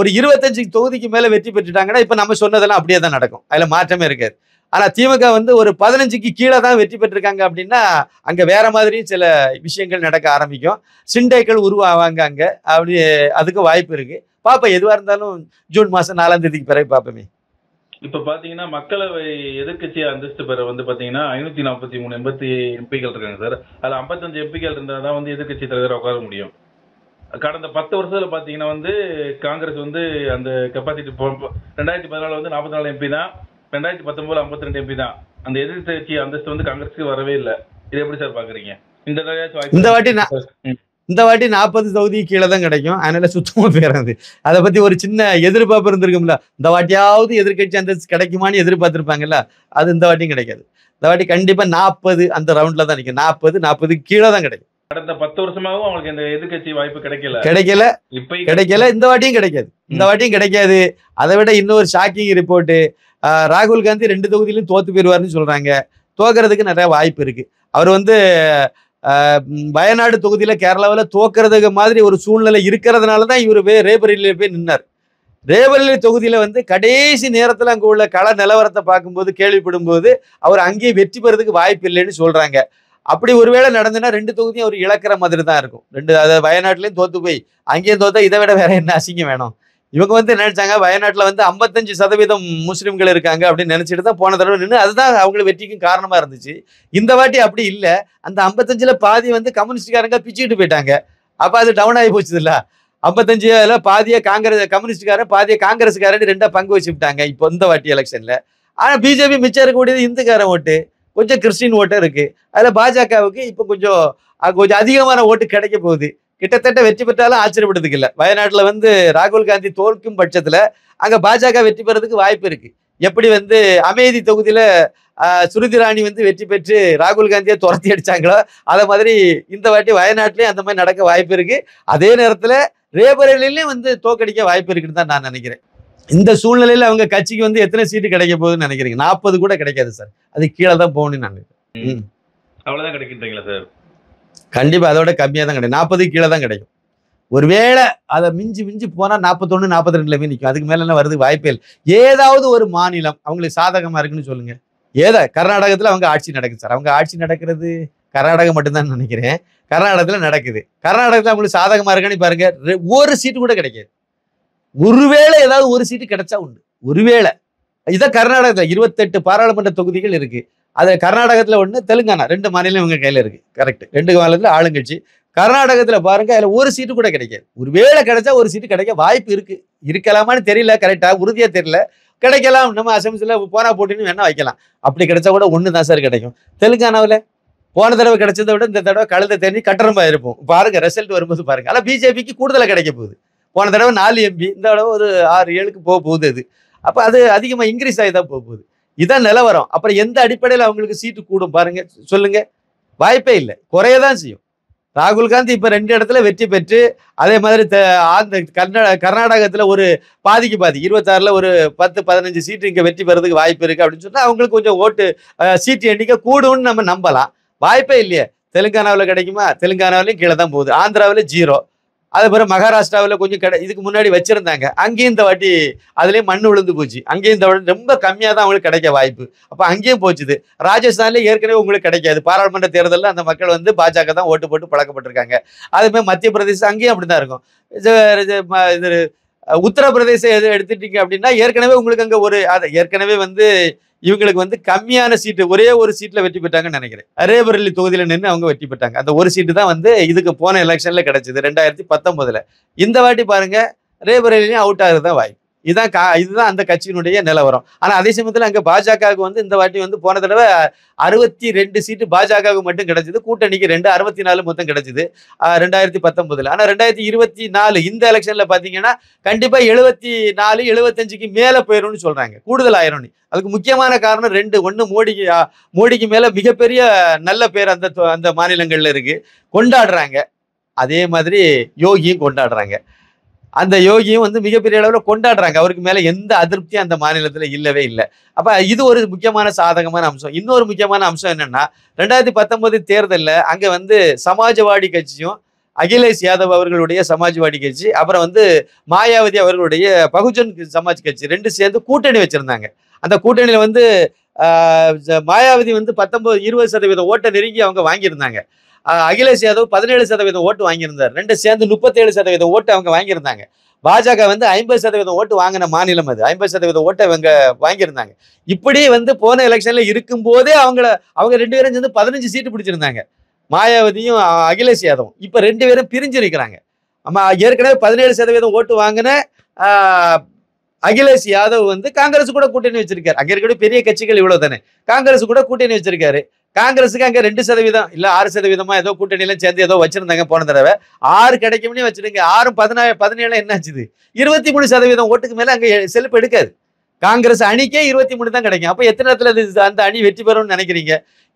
ஒரு இருபத்தஞ்சு தொகுதிக்கு மேலே வெற்றி பெற்றுட்டாங்கன்னா இப்போ நம்ம சொன்னதெல்லாம் அப்படியே தான் நடக்கும் அதில் மாற்றமே இருக்காது ஆனால் திமுக வந்து ஒரு பதினஞ்சுக்கு கீழே தான் வெற்றி பெற்றிருக்காங்க அப்படின்னா அங்கே வேற மாதிரி சில விஷயங்கள் நடக்க ஆரம்பிக்கும் சிண்டைகள் உருவாவாங்க அங்கே அப்படி அதுக்கு வாய்ப்பு இருக்கு பாப்பா எதுவாக இருந்தாலும் ஜூன் மாதம் நாலாம் தேதிக்கு பிறகு பார்ப்போமே இப்ப பாத்தீங்கன்னா மக்களவை எதிர்கட்சி அந்தஸ்து பெற வந்து பாத்தீங்கன்னா ஐநூத்தி நாற்பத்தி மூணு எண்பத்தி எம்பிக்கள் இருக்காங்க சார் அது ஐம்பத்தஞ்சு எம்பிக்கள் இருந்தாதான் வந்து எதிர்கட்சி தலைவர் உட்கார முடியும் கடந்த பத்து வருஷத்துல பாத்தீங்கன்னா வந்து காங்கிரஸ் வந்து அந்த கெப்பாசிட்டி ரெண்டாயிரத்தி பதினாலு வந்து நாற்பத்தி நாலு எம்பி தான் ரெண்டாயிரத்தி பத்தொன்பதுல ஐம்பத்தி ரெண்டு எம்பி தான் அந்த எதிர்கட்சி அந்தஸ்து வந்து காங்கிரஸுக்கு வரவே இல்லை இது எப்படி சார் பாக்குறீங்க இந்த இந்த வாட்டி இந்த வாட்டி நாற்பது சவுதி கீழே தான் கிடைக்கும் அதனால சுத்தமாக பேராது அதை பற்றி ஒரு சின்ன எதிர்பார்ப்பு இருந்திருக்கும்ல இந்த வாட்டியாவது எதிர்கட்சி அந்த கிடைக்குமான்னு எதிர்பார்த்திருப்பாங்கல்ல அது இந்த வாட்டியும் கிடைக்காது இந்த வாட்டி கண்டிப்பா நாற்பது அந்த ரவுண்டில் தான் நிற்கும் நாற்பது நாற்பது கீழே தான் கிடைக்கும் கடந்த பத்து வருஷமாகவும் அவங்களுக்கு இந்த எதிர்கட்சி வாய்ப்பு கிடைக்கல கிடைக்கல இப்ப கிடைக்கல இந்த வாட்டியும் கிடைக்காது இந்த வாட்டியும் கிடைக்காது அதை விட இன்னொரு ஷாக்கிங் ரிப்போர்ட்டு ராகுல் காந்தி ரெண்டு தொகுதியிலும் தோத்து போயிடுவார்னு சொல்கிறாங்க தோக்கிறதுக்கு நிறையா வாய்ப்பு இருக்குது அவர் வந்து வயநாடு தொகுதியில் கேரளாவில் தோக்கிறதுக்கு மாதிரி ஒரு சூழ்நிலை இருக்கிறதுனால தான் இவர் போய் ரேபரேலியில போய் நின்னார் ரேபரேலி தொகுதியில் வந்து கடைசி நேரத்தில் அங்கே உள்ள கள நிலவரத்தை பார்க்கும்போது கேள்விப்படும் போது அவர் அங்கேயே வெற்றி பெறதுக்கு வாய்ப்பு இல்லைன்னு சொல்கிறாங்க அப்படி ஒருவேளை நடந்ததுன்னா ரெண்டு தொகுதியும் அவர் இழக்கிற மாதிரி தான் இருக்கும் ரெண்டு அதை வயநாட்டிலையும் தோத்து போய் அங்கேயும் தோத்தா இதை விட வேற என்ன அசிங்கம் வேணும் இவங்க வந்து என்ன நினைச்சாங்க வயநாட்டில் வந்து ஐம்பத்தஞ்சு சதவீதம் முஸ்லீம்கள் இருக்காங்க அப்படின்னு நினச்சிட்டு தான் போன தடவை நின்று அதுதான் அவங்கள வெற்றிக்கும் காரணமாக இருந்துச்சு இந்த வாட்டி அப்படி இல்லை அந்த ஐம்பத்தஞ்சில் பாதி வந்து கம்யூனிஸ்ட்காரங்க பிச்சுக்கிட்டு போயிட்டாங்க அப்போ அது டவுன் ஆகி போச்சு இல்லை ஐம்பத்தஞ்சு அதில் பாதியை காங்கிரஸ் கம்யூனிஸ்ட்காரன் பாதியை காங்கிரஸ்காரன் ரெண்டாக பங்கு வச்சு விட்டாங்க இப்போ இந்த வாட்டி எலெக்ஷனில் ஆனால் பிஜேபி மிச்சம் இருக்கக்கூடியது இந்துக்காரன் ஓட்டு கொஞ்சம் கிறிஸ்டின் ஓட்டும் இருக்குது அதில் பாஜகவுக்கு இப்போ கொஞ்சம் கொஞ்சம் அதிகமான ஓட்டு கிடைக்க போகுது கிட்டத்தட்ட வெற்றி பெற்றாலும் ஆச்சரியப்படுத்துக்கு இல்லை வயநாட்டில் வந்து ராகுல் காந்தி தோற்கும் பட்சத்தில் அங்கே பாஜக வெற்றி பெறதுக்கு வாய்ப்பு இருக்குது எப்படி வந்து அமைதி தொகுதியில் சுருதி ராணி வந்து வெற்றி பெற்று ராகுல் காந்தியை துரத்தி அடித்தாங்களோ அதை மாதிரி இந்த வாட்டி வயநாட்டிலையும் அந்த மாதிரி நடக்க வாய்ப்பு இருக்குது அதே நேரத்தில் ரேபரேலிலையும் வந்து தோக்கடிக்க வாய்ப்பு இருக்குன்னு தான் நான் நினைக்கிறேன் இந்த சூழ்நிலையில் அவங்க கட்சிக்கு வந்து எத்தனை சீட்டு கிடைக்க போகுதுன்னு நினைக்கிறீங்க நாற்பது கூட கிடைக்காது சார் அது கீழே தான் போகணும்னு நினைக்கிறேன் அவ்வளோதான் கிடைக்கின்றீங்களா சார் கண்டிப்பாக அதோட கம்மியாக தான் கிடைக்கும் நாற்பது கீழே தான் கிடைக்கும் ஒருவேளை அதை மிஞ்சி மிஞ்சி போனால் நாற்பத்தொன்று நாற்பத்தி ரெண்டுல நிற்கும் அதுக்கு என்ன வருது வாய்ப்பே இல்லை ஏதாவது ஒரு மாநிலம் அவங்களுக்கு சாதகமாக இருக்குன்னு சொல்லுங்கள் ஏதா கர்நாடகத்தில் அவங்க ஆட்சி நடக்குது சார் அவங்க ஆட்சி நடக்கிறது கர்நாடகம் மட்டும்தான் நினைக்கிறேன் கர்நாடகத்தில் நடக்குது கர்நாடகத்தில் அவங்களுக்கு சாதகமாக இருக்கான்னு பாருங்கள் ஒரு சீட்டு கூட கிடைக்காது ஒருவேளை ஏதாவது ஒரு சீட்டு கிடைச்சா உண்டு ஒருவேளை இதுதான் கர்நாடகத்தில் இருபத்தெட்டு பாராளுமன்ற தொகுதிகள் இருக்குது அது கர்நாடகத்தில் ஒன்று தெலுங்கானா ரெண்டு மாநிலம் இவங்க கையில் இருக்குது கரெக்ட் ரெண்டு மாநிலத்தில் ஆளுங்கட்சி கர்நாடகத்தில் பாருங்க அதில் ஒரு சீட்டு கூட கிடைக்காது ஒரு வேளை கிடைச்சா ஒரு சீட்டு கிடைக்க வாய்ப்பு இருக்குது இருக்கலாமான்னு தெரியல கரெக்டாக உறுதியாக தெரியல கிடைக்கலாம் நம்ம அசம்சில் போனா போட்டின்னு வேணால் வைக்கலாம் அப்படி கிடைச்சா கூட ஒன்று தான் சார் கிடைக்கும் தெலுங்கானாவில் போன தடவை கிடைச்சதை விட இந்த தடவை கழுத தெரிஞ்சு கட்டணமாக இருப்போம் பாருங்கள் ரிசல்ட் வரும்போது பாருங்கள் ஆனால் பிஜேபிக்கு கூடுதலாக கிடைக்க போகுது போன தடவை நாலு எம்பி இந்த தடவை ஒரு ஆறு ஏழுக்கு போக போகுது அது அப்போ அது அதிகமாக இன்க்ரீஸ் ஆகி தான் போக போகுது இதான் நிலவரம் அப்புறம் எந்த அடிப்படையில் அவங்களுக்கு சீட்டு கூடும் பாருங்க சொல்லுங்க வாய்ப்பே இல்லை குறைய தான் செய்யும் ராகுல் காந்தி இப்போ ரெண்டு இடத்துல வெற்றி பெற்று அதே மாதிரி ஆந்திர கர்நாடக கர்நாடகத்தில் ஒரு பாதிக்கு பாதி இருபத்தாறில் ஒரு பத்து பதினஞ்சு சீட்டு இங்கே வெற்றி பெறதுக்கு வாய்ப்பு இருக்குது அப்படின்னு சொன்னால் அவங்களுக்கு கொஞ்சம் ஓட்டு சீட்டு எண்ணிக்கை கூடும்னு நம்ம நம்பலாம் வாய்ப்பே இல்லையே தெலுங்கானாவில் கிடைக்குமா தெலுங்கானாவிலையும் கீழே தான் போகுது ஆந்திராவில் ஜீரோ அது பிறகு மகாராஷ்டிராவில் கொஞ்சம் கிடை இதுக்கு முன்னாடி வச்சுருந்தாங்க அங்கேயும் இந்த வாட்டி அதுலேயும் மண் விழுந்து போச்சு அங்கேயும் இந்த வாட்டி ரொம்ப கம்மியாக தான் அவங்களுக்கு கிடைக்க வாய்ப்பு அப்போ அங்கேயும் போச்சுது ராஜஸ்தான்ல ஏற்கனவே உங்களுக்கு கிடைக்காது பாராளுமன்ற தேர்தலில் அந்த மக்கள் வந்து பாஜக தான் ஓட்டு போட்டு பழக்கப்பட்டிருக்காங்க அதுமாதிரி மத்திய பிரதேசம் அங்கேயும் அப்படி தான் இருக்கும் இது உத்தரப்பிரதேசம் எது எடுத்துட்டீங்க அப்படின்னா ஏற்கனவே உங்களுக்கு அங்கே ஒரு அதை ஏற்கனவே வந்து இவங்களுக்கு வந்து கம்மியான சீட்டு ஒரே ஒரு சீட்டில் வெற்றி பெற்றாங்கன்னு நினைக்கிறேன் அரேபரலி தொகுதியில் நின்று அவங்க வெற்றி பெற்றாங்க அந்த ஒரு சீட்டு தான் வந்து இதுக்கு போன எலெக்ஷனில் கிடச்சிது ரெண்டாயிரத்தி பத்தொம்போதில் இந்த வாட்டி பாருங்கள் ரேபரேலியும் அவுட் ஆகுது தான் வாய்ப்பு இதுதான் கா இதுதான் அந்த கட்சியினுடைய நிலவரம் ஆனால் அதே சமயத்தில் அங்கே பாஜகவுக்கு வந்து இந்த வாட்டி வந்து போன தடவை அறுபத்தி ரெண்டு சீட்டு பாஜகவுக்கு மட்டும் கிடைச்சிது கூட்டணிக்கு ரெண்டு அறுபத்தி நாலு மொத்தம் கிடைச்சிது ரெண்டாயிரத்தி பத்தொம்பதில் ஆனால் ரெண்டாயிரத்தி இருபத்தி நாலு இந்த எலெக்ஷனில் பார்த்தீங்கன்னா கண்டிப்பாக எழுபத்தி நாலு எழுபத்தஞ்சுக்கு மேலே போயிடும்னு சொல்கிறாங்க கூடுதல் ஆயிரம்னு அதுக்கு முக்கியமான காரணம் ரெண்டு ஒன்று மோடிக்கு மோடிக்கு மேலே மிகப்பெரிய நல்ல பேர் அந்த அந்த மாநிலங்களில் இருக்குது கொண்டாடுறாங்க அதே மாதிரி யோகியும் கொண்டாடுறாங்க அந்த யோகியும் வந்து மிகப்பெரிய அளவில் கொண்டாடுறாங்க அவருக்கு மேலே எந்த அதிருப்தியும் அந்த மாநிலத்தில் இல்லவே இல்லை அப்போ இது ஒரு முக்கியமான சாதகமான அம்சம் இன்னொரு முக்கியமான அம்சம் என்னென்னா ரெண்டாயிரத்தி பத்தொன்பது தேர்தலில் அங்கே வந்து சமாஜ்வாடி கட்சியும் அகிலேஷ் யாதவ் அவர்களுடைய சமாஜ்வாடி கட்சி அப்புறம் வந்து மாயாவதி அவர்களுடைய பகுஜன் சமாஜ் கட்சி ரெண்டு சேர்ந்து கூட்டணி வச்சுருந்தாங்க அந்த கூட்டணியில் வந்து மாயாவதி வந்து பத்தொம்பது இருபது சதவீதம் ஓட்டை நெருங்கி அவங்க வாங்கியிருந்தாங்க அகிலேஷ் யாதவ் பதினேழு சதவீதம் ஓட்டு வாங்கியிருந்தார் ரெண்டு சேர்ந்து முப்பத்தேழு சதவீதம் ஓட்டு அவங்க வாங்கியிருந்தாங்க பாஜக வந்து ஐம்பது சதவீதம் ஓட்டு வாங்கின மாநிலம் அது ஐம்பது சதவீதம் ஓட்டை அவங்க வாங்கியிருந்தாங்க இப்படி வந்து போன எலெக்ஷன்ல இருக்கும் போதே அவங்கள அவங்க ரெண்டு பேரும் சேர்ந்து பதினஞ்சு சீட்டு பிடிச்சிருந்தாங்க மாயாவதியும் அகிலேஷ் யாதவும் இப்போ ரெண்டு பேரும் பிரிஞ்சிருக்கிறாங்க ஆமா ஏற்கனவே பதினேழு சதவீதம் ஓட்டு வாங்கின அகிலேஷ் யாதவ் வந்து காங்கிரஸ் கூட கூட்டணி வச்சிருக்காரு அங்கே இருக்கக்கூடிய பெரிய கட்சிகள் இவ்வளவு தானே காங்கிரஸ் கூட கூட்டணி வச்சிருக்காரு காங்கிரஸுக்கு அங்கே ரெண்டு சதவீதம் இல்லை ஆறு சதவீதமாக ஏதோ கூட்டணியிலும் சேர்ந்து ஏதோ வச்சுருந்தாங்க போன தடவை ஆறு கிடைக்கும்னே வச்சுருங்க ஆறும் பதினாறு பதினேழு என்னாச்சுது இருபத்தி மூணு சதவீதம் ஓட்டுக்கு மேலே அங்கே செல்ப் எடுக்காது காங்கிரஸ் அணிக்கே இருபத்தி மூணு தான் கிடைக்கும் அப்போ எத்தனை இடத்துல இது அந்த அணி வெற்றி பெறும்னு நினைக்கிறீங்க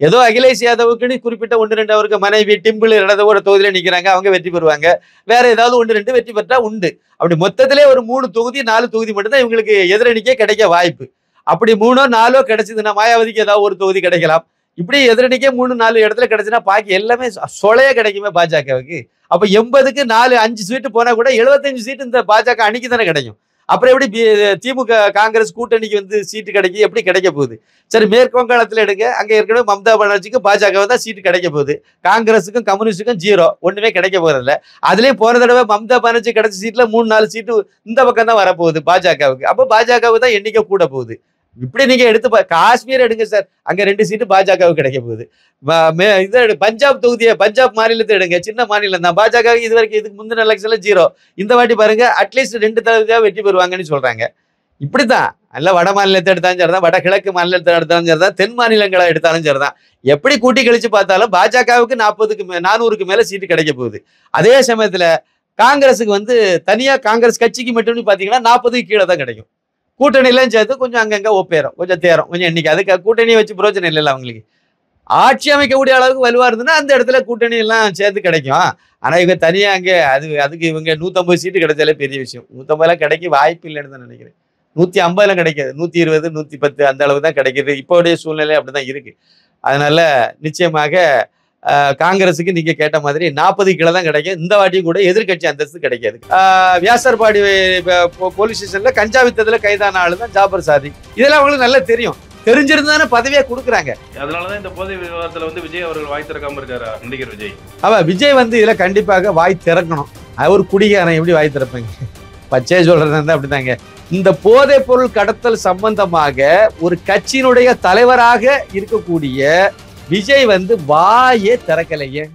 ஏதோ அகிலேஷ் யாதவுக்குன்னு குறிப்பிட்ட ஒன்று ரெண்டு அவருக்கு மனைவி டிம்பிள் நடந்த ஒரு தொகுதியில் நிற்கிறாங்க அவங்க வெற்றி பெறுவாங்க வேற ஏதாவது ஒன்று ரெண்டு வெற்றி பெற்றால் உண்டு அப்படி மொத்தத்திலே ஒரு மூணு தொகுதி நாலு தொகுதி மட்டும்தான் இவங்களுக்கு எதிரணிக்கே கிடைக்க வாய்ப்பு அப்படி மூணோ நாலோ கிடைச்சதுன்னா மாயாவதிக்கு ஏதாவது ஒரு தொகுதி கிடைக்கலாம் இப்படி எதிரணிக்கே மூணு நாலு இடத்துல கிடைச்சுன்னா பாக்கி எல்லாமே சொலையே கிடைக்குமே பாஜகவுக்கு அப்ப எண்பதுக்கு நாலு அஞ்சு சீட்டு போனா கூட எழுபத்தஞ்சு சீட்டு இந்த பாஜக அன்னைக்கு தானே கிடைக்கும் அப்புறம் எப்படி திமுக காங்கிரஸ் கூட்டணிக்கு வந்து சீட்டு கிடைக்கும் எப்படி கிடைக்க போகுது சரி மேற்கு வங்காளத்தில் எடுங்க அங்கே ஏற்கனவே மம்தா பானர்ஜிக்கும் பாஜக தான் சீட்டு கிடைக்க போகுது காங்கிரஸுக்கும் கம்யூனிஸ்டுக்கும் ஜீரோ ஒன்றுமே கிடைக்க போகிறதில்ல அதுலேயும் போன தடவை மம்தா பானர்ஜி கிடைச்ச சீட்டில் மூணு நாலு சீட்டு இந்த பக்கம் தான் வரப்போகுது பாஜகவுக்கு அப்போ பாஜகவுக்கு தான் எண்ணிக்கை கூட போகுது இப்படி நீங்க எடுத்து காஷ்மீர் எடுங்க சார் அங்க ரெண்டு சீட்டு பாஜகவுக்கு கிடைக்க போகுது இது பஞ்சாப் தொகுதியை பஞ்சாப் மாநிலத்தை எடுங்க சின்ன மாநிலம் தான் பாஜக இது வரைக்கும் இதுக்கு முந்தின எலெக்ஷன்ல ஜீரோ இந்த வாட்டி பாருங்க அட்லீஸ்ட் ரெண்டு தடவைக்காக வெற்றி பெறுவாங்கன்னு சொல்றாங்க இப்படித்தான் அல்ல வட மாநிலத்தை எடுத்தாலும் சரிதான் வடகிழக்கு மாநிலத்தை எடுத்தாலும் சரிதான் தென் மாநிலங்களை எடுத்தாலும் சரிதான் எப்படி கூட்டி கழிச்சு பார்த்தாலும் பாஜகவுக்கு நாற்பதுக்கு நானூறுக்கு மேல சீட்டு கிடைக்க போகுது அதே சமயத்துல காங்கிரஸுக்கு வந்து தனியா காங்கிரஸ் கட்சிக்கு மட்டும் பாத்தீங்கன்னா நாற்பதுக்கு கீழே தான் கிடைக்கும் கூட்டணியிலும் சேர்த்து கொஞ்சம் அங்கங்கே ஒப்பேறும் கொஞ்சம் தேரும் கொஞ்சம் எண்ணிக்கை அதுக்கு கூட்டணியை வச்சு பிரயோஜனம் இல்லைல்ல அவங்களுக்கு ஆட்சி அமைக்கக்கூடிய அளவுக்கு வலுவாக இருந்ததுன்னா அந்த இடத்துல கூட்டணி எல்லாம் சேர்த்து கிடைக்கும் ஆனால் இவங்க தனியாக அங்கே அது அதுக்கு இவங்க நூற்றம்பது சீட்டு கிடைச்சாலே பெரிய விஷயம் நூற்றம்பதுலாம் கிடைக்க வாய்ப்பு இல்லைன்னு தான் நினைக்கிறேன் நூற்றி ஐம்பதுலாம் கிடைக்காது நூற்றி இருபது நூற்றி பத்து அந்த அளவுக்கு தான் கிடைக்கிது இப்போடைய சூழ்நிலை அப்படி தான் இருக்குது அதனால் நிச்சயமாக காங்கிரஸுக்கு நீங்க கேட்ட மாதிரி நாற்பது கிலோ தான் கிடைக்கும் இந்த வாட்டியும் கூட எதிர்கட்சி அந்தஸ்து கிடைக்காது வியாசர்பாடி போலீஸ் ஸ்டேஷன்ல கஞ்சாவித்ததுல கைதான ஆளு தான் ஜாபர் சாதி இதெல்லாம் அவங்களுக்கு நல்லா தெரியும் தெரிஞ்சிருந்தானே பதவியா கொடுக்குறாங்க அதனாலதான் இந்த போதை விவகாரத்துல வந்து விஜய் அவர்கள் வாய் திறக்காம இருக்காரு நடிகர் விஜய் அவ விஜய் வந்து இதுல கண்டிப்பாக வாய் திறக்கணும் அவர் குடிகாரன் எப்படி வாய் திறப்பீங்க பச்சை சொல்றது இருந்தா அப்படிதாங்க இந்த போதைப் பொருள் கடத்தல் சம்பந்தமாக ஒரு கட்சியினுடைய தலைவராக இருக்கக்கூடிய விஜய் வந்து வாயே திறக்கலையே